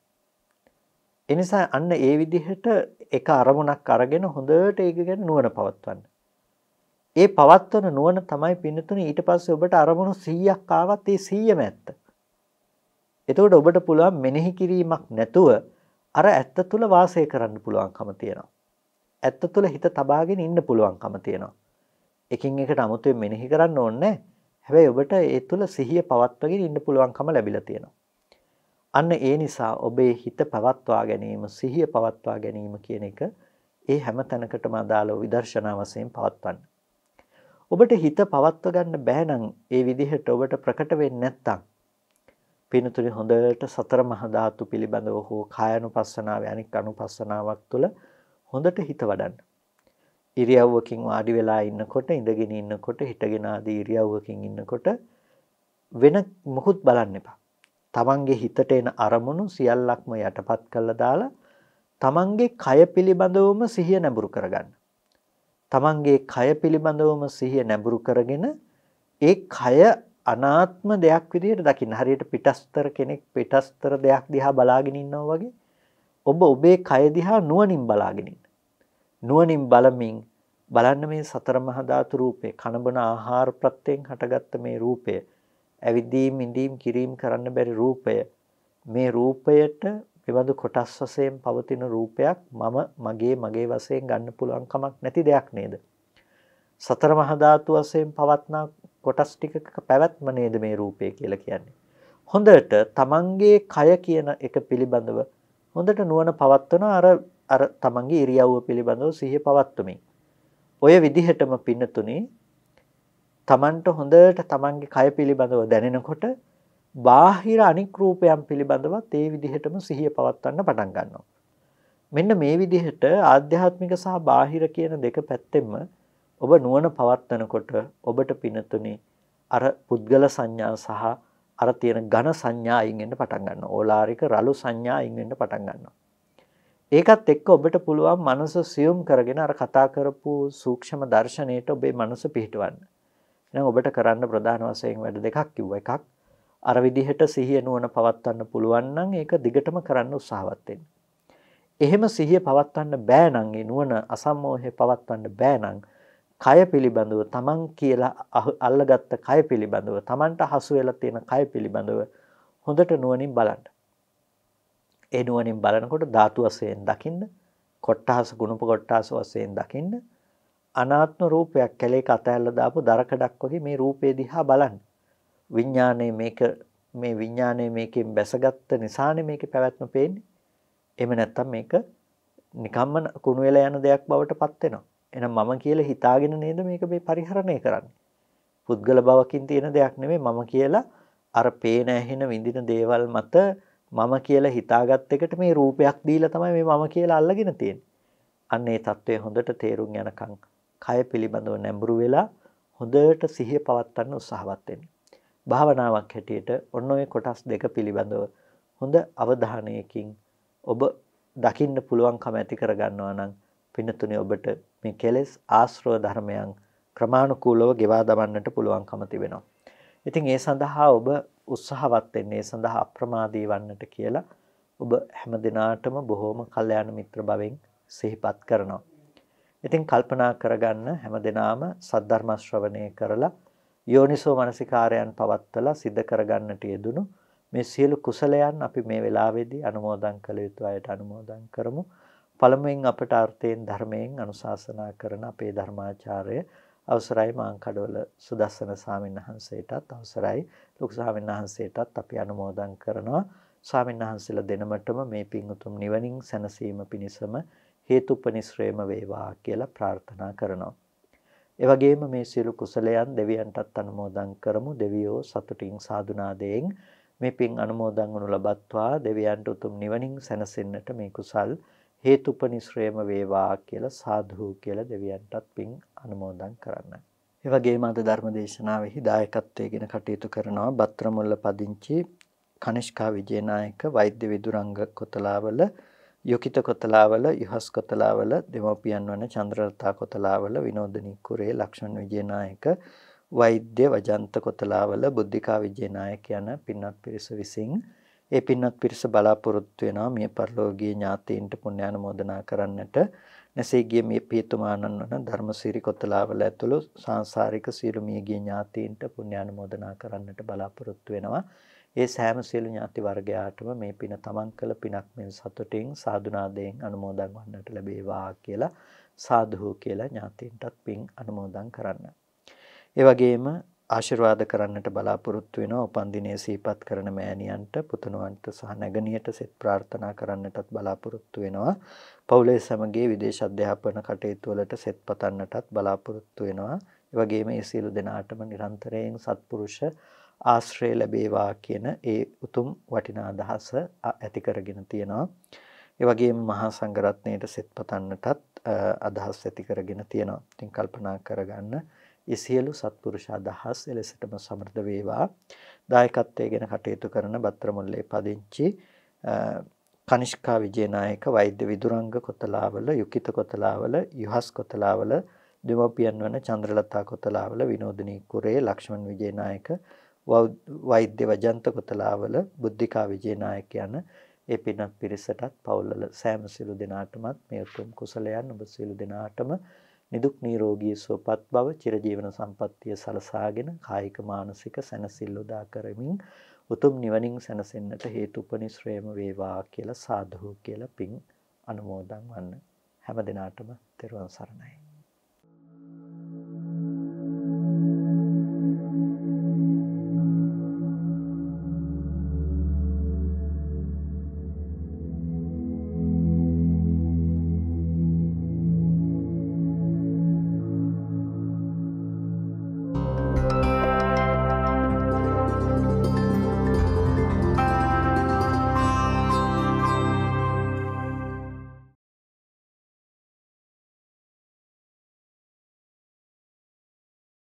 Speaker 1: ඒ නිසා අන්න ඒ විදිහට එක අරමුණක් අරගෙන හොඳට ඒක ගැන නුවණ පවත්වන්න. ඒ පවත්වන නුවණ තමයි පින්නතුනේ ඊට පස්සේ ඔබට අරමුණු 100ක් ආවත් ඒ 100ම ඇත්ත. එතකොට ඔබට පුළුවන් මෙනෙහි කිරීමක් නැතුව අර ඇත්ත තුල වාසය කරන්න පුළුවන්කම තියෙනවා. ඇත්ත තුල හිත තබාගෙන ඉන්න පුළුවන්කම තියෙනවා. එකින් එකට අමුතුවෙන් මෙනෙහි කරන්න ඕනේ හැබැයි ඔබට ඒ තුළ සිහිය පවත්වගෙන ඉන්න පුළුවන්කම ලැබිලා තියෙනවා. අන්න ඒ නිසා ඔබේ හිත පවත්වා ගැනීම සිහිය පවත්වා ගැනීම කියන එක ඒ හැම තැනකටම අදාළව විදර්ශනා වශයෙන් පවත්වන්න. ඔබට හිත පවත්ව ගන්න බෑ නම් ඒ විදිහට ඔබට ප්‍රකට වෙන්නේ නැත්තම් පිනතුරි හොඳට සතර මහා ධාතු පිළිබඳව හෝ කායනුපස්සනාව අනික් අනුපස්සනාවක් තුළ හොඳට හිත වඩන්න. ඉරියව්වකින් වාඩි වෙලා ඉන්නකොට ඉඳගෙන ඉන්නකොට හිටගෙන ආදී ඉරියව්වකින් ඉන්නකොට වෙන මොකුත් බලන්න එපා. තමන්ගේ හිතට එන අරමුණු සියල්ලක්ම යටපත් කළා දාලා තමන්ගේ කය පිළිබඳවම සිහිය නැඹුරු කරගන්න. තමන්ගේ කය පිළිබඳවම සිහිය නැඹුරු කරගෙන ඒ කය අනාත්ම දෙයක් විදිහට දකින්න. හරියට පිටස්තර කෙනෙක් පිටස්තර දෙයක් දිහා බලාගෙන ඉන්නවා වගේ ඔබ ඔබේ කය දිහා නුවණින් බලාගෙන ඉන්න. නුවණින් බලමින් බලන්න මේ සතර මහා ධාතු රූපේ කනබන ආහාර ප්‍රත්‍යයෙන් හටගත්ත මේ රූපය ඇවිදීම් ඉඳීම් කිරීම් කරන්න බැරි රූපය මේ රූපයට මෙබඳු කොටස් වශයෙන් පවතින රූපයක් මම මගේ මගේ වශයෙන් ගන්න පුළුවන් කමක් නැති දෙයක් නේද සතර මහා ධාතු වශයෙන් පවත්නා කොටස් ටිකක පැවැත්ම නේද මේ රූපය කියලා කියන්නේ හොඳට තමන්ගේ කය කියන එක පිළිබඳව හොඳට නුවණ පවත්වන අර අර තමන්ගේ ඉරියව්ව පිළිබඳව සිහිය පවත්වමින්. ඔය විදිහටම පින්නතුනේ තමන්ට හොඳට තමන්ගේ කය පිළිබඳව දැනෙනකොට බාහිර අනික් රූපයන් පිළිබඳවත් ඒ විදිහටම සිහිය පවත්වන්න පටන් ගන්නවා. මෙන්න මේ විදිහට ආධ්‍යාත්මික සහ බාහිර කියන දෙක පැත්තෙම ඔබ නුවණ පවත්වනකොට ඔබට පිනතුනේ අර පුද්ගල සංඥා සහ අර තියෙන ඝන සංඥා අයින් වෙන්න පටන් ගන්නවා. ඕලාරික රළු සංඥා අයින් වෙන්න පටන් ගන්නවා. ඒකත් එක්ක ඔබට පුළුවන් මනස සියුම් කරගෙන අර කතා කරපු සූක්ෂම දර්ශනයට ඔබේ මනස පිහිටවන්න. එහෙනම් ඔබට කරන්න ප්‍රධාන වශයෙන් වැඩ දෙකක් කිව්වා. එකක් අර විදිහට සිහිය නුවණ පවත්වන්න පුළුවන් නම් ඒක දිගටම කරන්න උත්සාහවත් වෙන්න. එහෙම සිහිය පවත්වන්න බෑ නම් ඒ නුවණ අසම්මෝහය පවත්වන්න බෑ නම් කය පිළිබඳව තමන් කියලා අල්ලගත්ත කය පිළිබඳව තමන්ට හසු වෙලා තියෙන කය පිළිබඳව හොඳට නුවණින් බලන්න. ඒ නුවණින් බලනකොට ධාතු වශයෙන් දකින්න, කොට්ටහස ගුණප කොට්ටහස වශයෙන් දකින්න, අනාත්ම රූපයක් කැලේක අතහැරලා දාපු දරකඩක් වගේ මේ රූපේ දිහා බලන්න. විඥානයේ මේක මේ විඥානයේ මේකෙන් බැසගත්ත නිසානේ මේකේ පැවැත්ම පේන්නේ. එහෙම නැත්තම් මේක නිකම්ම කුණු වෙලා යන දෙයක් බවට පත් වෙනවා. එහෙනම් මම කියලා හිතාගෙන නේද මේක මේ පරිහරණය කරන්නේ. පුද්ගල බවකින් තියෙන දෙයක් නෙමෙයි මම කියලා අර පේන ඇහෙන විඳින දේවල් මත මම කියලා හිතාගත් එකට මේ රූපයක් දීලා තමයි මේ මම කියලා අල්ලගෙන තියෙන්නේ. අන්න ඒ தત્ත්වය හොඳට තේරුම් යනකම් කය පිළිබඳව නැඹුරු වෙලා හොඳට සිහිය පවත්වන්න උත්සාහවත් වෙන්න. භාවනාවක් හැටියට ඔන්න ඔය කොටස් දෙක පිළිබඳව හොඳ අවධානයකින් ඔබ දකින්න පුළුවන්කම ඇති කරගන්නවා නම් පින්නතුනේ ඔබට මේ කෙලෙස් ආශ්‍රව ධර්මයන් ක්‍රමානුකූලව ගෙවා දමන්නට පුළුවන්කම තිබෙනවා. ඉතින් ඒ සඳහා ඔබ උත්සාහවත් වෙන්නේ සඳහා අප්‍රමාදී වන්නට කියලා ඔබ හැම දිනාටම බොහෝම කල්යාණ මිත්‍ර භවෙන් සිහිපත් කරනවා. ඉතින් කල්පනා කරගන්න හැම දිනාම සද්ධර්ම ශ්‍රවණය කරලා යෝනිසෝ මනසිකාරයන් පවත්වලා සිද්ධ කරගන්නට යෙදුණු මේ සියලු කුසලයන් අපි මේ වෙලාවේදී අනුමෝදන් කළ යුතු අයට අනුමෝදන් කරමු. පළමුවෙන් අපට අර්ථයෙන් ධර්මයෙන් අනුශාසනා කරන අපේ ධර්මාචාර්ය අවසරයි මාංකඩවල සුදස්සන ස්වාමීන් වහන්සේටත් අවසරයි ලොකු ස්වාමීන් වහන්සේටත් අපි අනුමෝදන් කරනවා ස්වාමීන් වහන්සේලා දෙනමටම මේ පින් උතුම් නිවනින් සැනසීම පිණිසම හේතුපනිශ්‍රේම වේවා කියලා ප්‍රාර්ථනා කරනවා. ඒ වගේම මේ සියලු කුසලයන් දෙවියන්ටත් අනුමෝදන් කරමු දෙවියෝ සතුටින් සාදුනාදයෙන් මේ පින් අනුමෝදන් වනු ලබත්වා දෙවියන්ට උතුම් නිවනින් සැනසෙන්නට මේ කුසල් හේතුපනිශ්‍රේම වේවා කියලා සාධු කියලා දෙවියන්ටත් පින් අනුමෝදන් කරන්න. ඒ වගේම අද ධර්ම දේශනාවෙහි දායකත්වයෙන් කටයුතු කරනවා බත්‍රමුල්ල පදිංචි කනිෂ්කා විජේනායක වෛද්‍ය විදුරංග කොතලාවල යොකිත කොතලාවල යහස් කොතලාවල දෙමෝපියන් වන චන්ද්‍රලතා කොතලාවල විනෝදනී කුරේ ලක්ෂ්මන් විජේනායක වෛද්‍ය වජන්ත කොතලාවල බුද්ධිකා විජේනායක යන පින්වත් පිරිස විසින් ඒ පින්වත් පිරිස බලාපොරොත්තු වෙනවා මිය පරලෝකීය ඥාතීන්ට පුණ්‍යානුමෝදනා කරන්නට නැසේ ගිය මේ පේතුමාණන් වන ධර්මසිරි කොත්තලාවල ඇතුළු සංසාරික සියලු මියගිය ඥාතීන්ට පුණ්‍යානුමෝදනා කරන්නට බලාපොරොත්තු වෙනවා. ඒ සෑම සියලු ඥාති වර්ගයාටම මේ පින තමන් කළ පිනක් මෙන් සතුටින් සාදුනාදයෙන් අනුමෝදන් වන්නට ලැබේවා කියලා සාදුහු කියලා ඥාතීන්ටත් පින් අනුමෝදන් කරන්න. ඒ වගේම ආශිර්වාද කරන්නට බලාපොරොත්තු වෙනවා උපන්දිනයේ සිහිපත් කරන මෑණියන්ට පුතණුවන්ට සහ නැගණියට සෙත් ප්‍රාර්ථනා කරන්නටත් බලාපොරොත්තු වෙනවා පවුලේ සමගිය විදේශ අධ්‍යාපන කටයුතු වලට සෙත් පතන්නටත් බලාපොරොත්තු වෙනවා ඒ වගේම මේ සියලු දෙනාටම නිරන්තරයෙන් සත්පුරුෂ ආශ්‍රය ලැබේවා කියන ඒ උතුම් වටිනා අදහස ඇති කරගෙන තියෙනවා ඒ වගේම මහා සංඝරත්නයට සෙත් පතන්නටත් අදහස් ඇති කරගෙන තියෙනවා ඉතින් කල්පනා කරගන්න ඒ සියලු සත්පුරුෂ අදහස් එලෙසටම සමර්ථ වේවා. දායකත්වයේ ගැන කටයුතු කරන බත්‍රමුල්ලේ පදිංචි කනිෂ්කා විජේනායක වෛද්‍ය විදුරංග කොතලාවල යුකිත කොතලාවල යුහස් කොතලාවල දෙමපියන් වන චන්ද්‍රලතා කොතලාවල විනෝදිනී කුරේ ලක්ෂ්මන් විජේනායක වෛද්‍ය වජන්ත කොතලාවල බුද්ධිකා විජේනායක යන ඒ පින්වත් පිරිසටත් පවුල්වල සෑම සිළු දෙනාටමත් මේ උතුම් කුසලයන් ඔබ සිළු දෙනාටම නිදුක් නිරෝගී සුවපත් බව චිරජීවන සම්පත්තිය සලසාගෙන කායික මානසික සැනසෙල්ල උදා කරමින් උතුම් නිවනින් සැනසෙන්නට හේතුපනිශ්‍රේම වේවා කියලා සාදු කියලා පිං අනුමෝදන් වන්න හැම දිනාටම තෙරුවන් සරණයි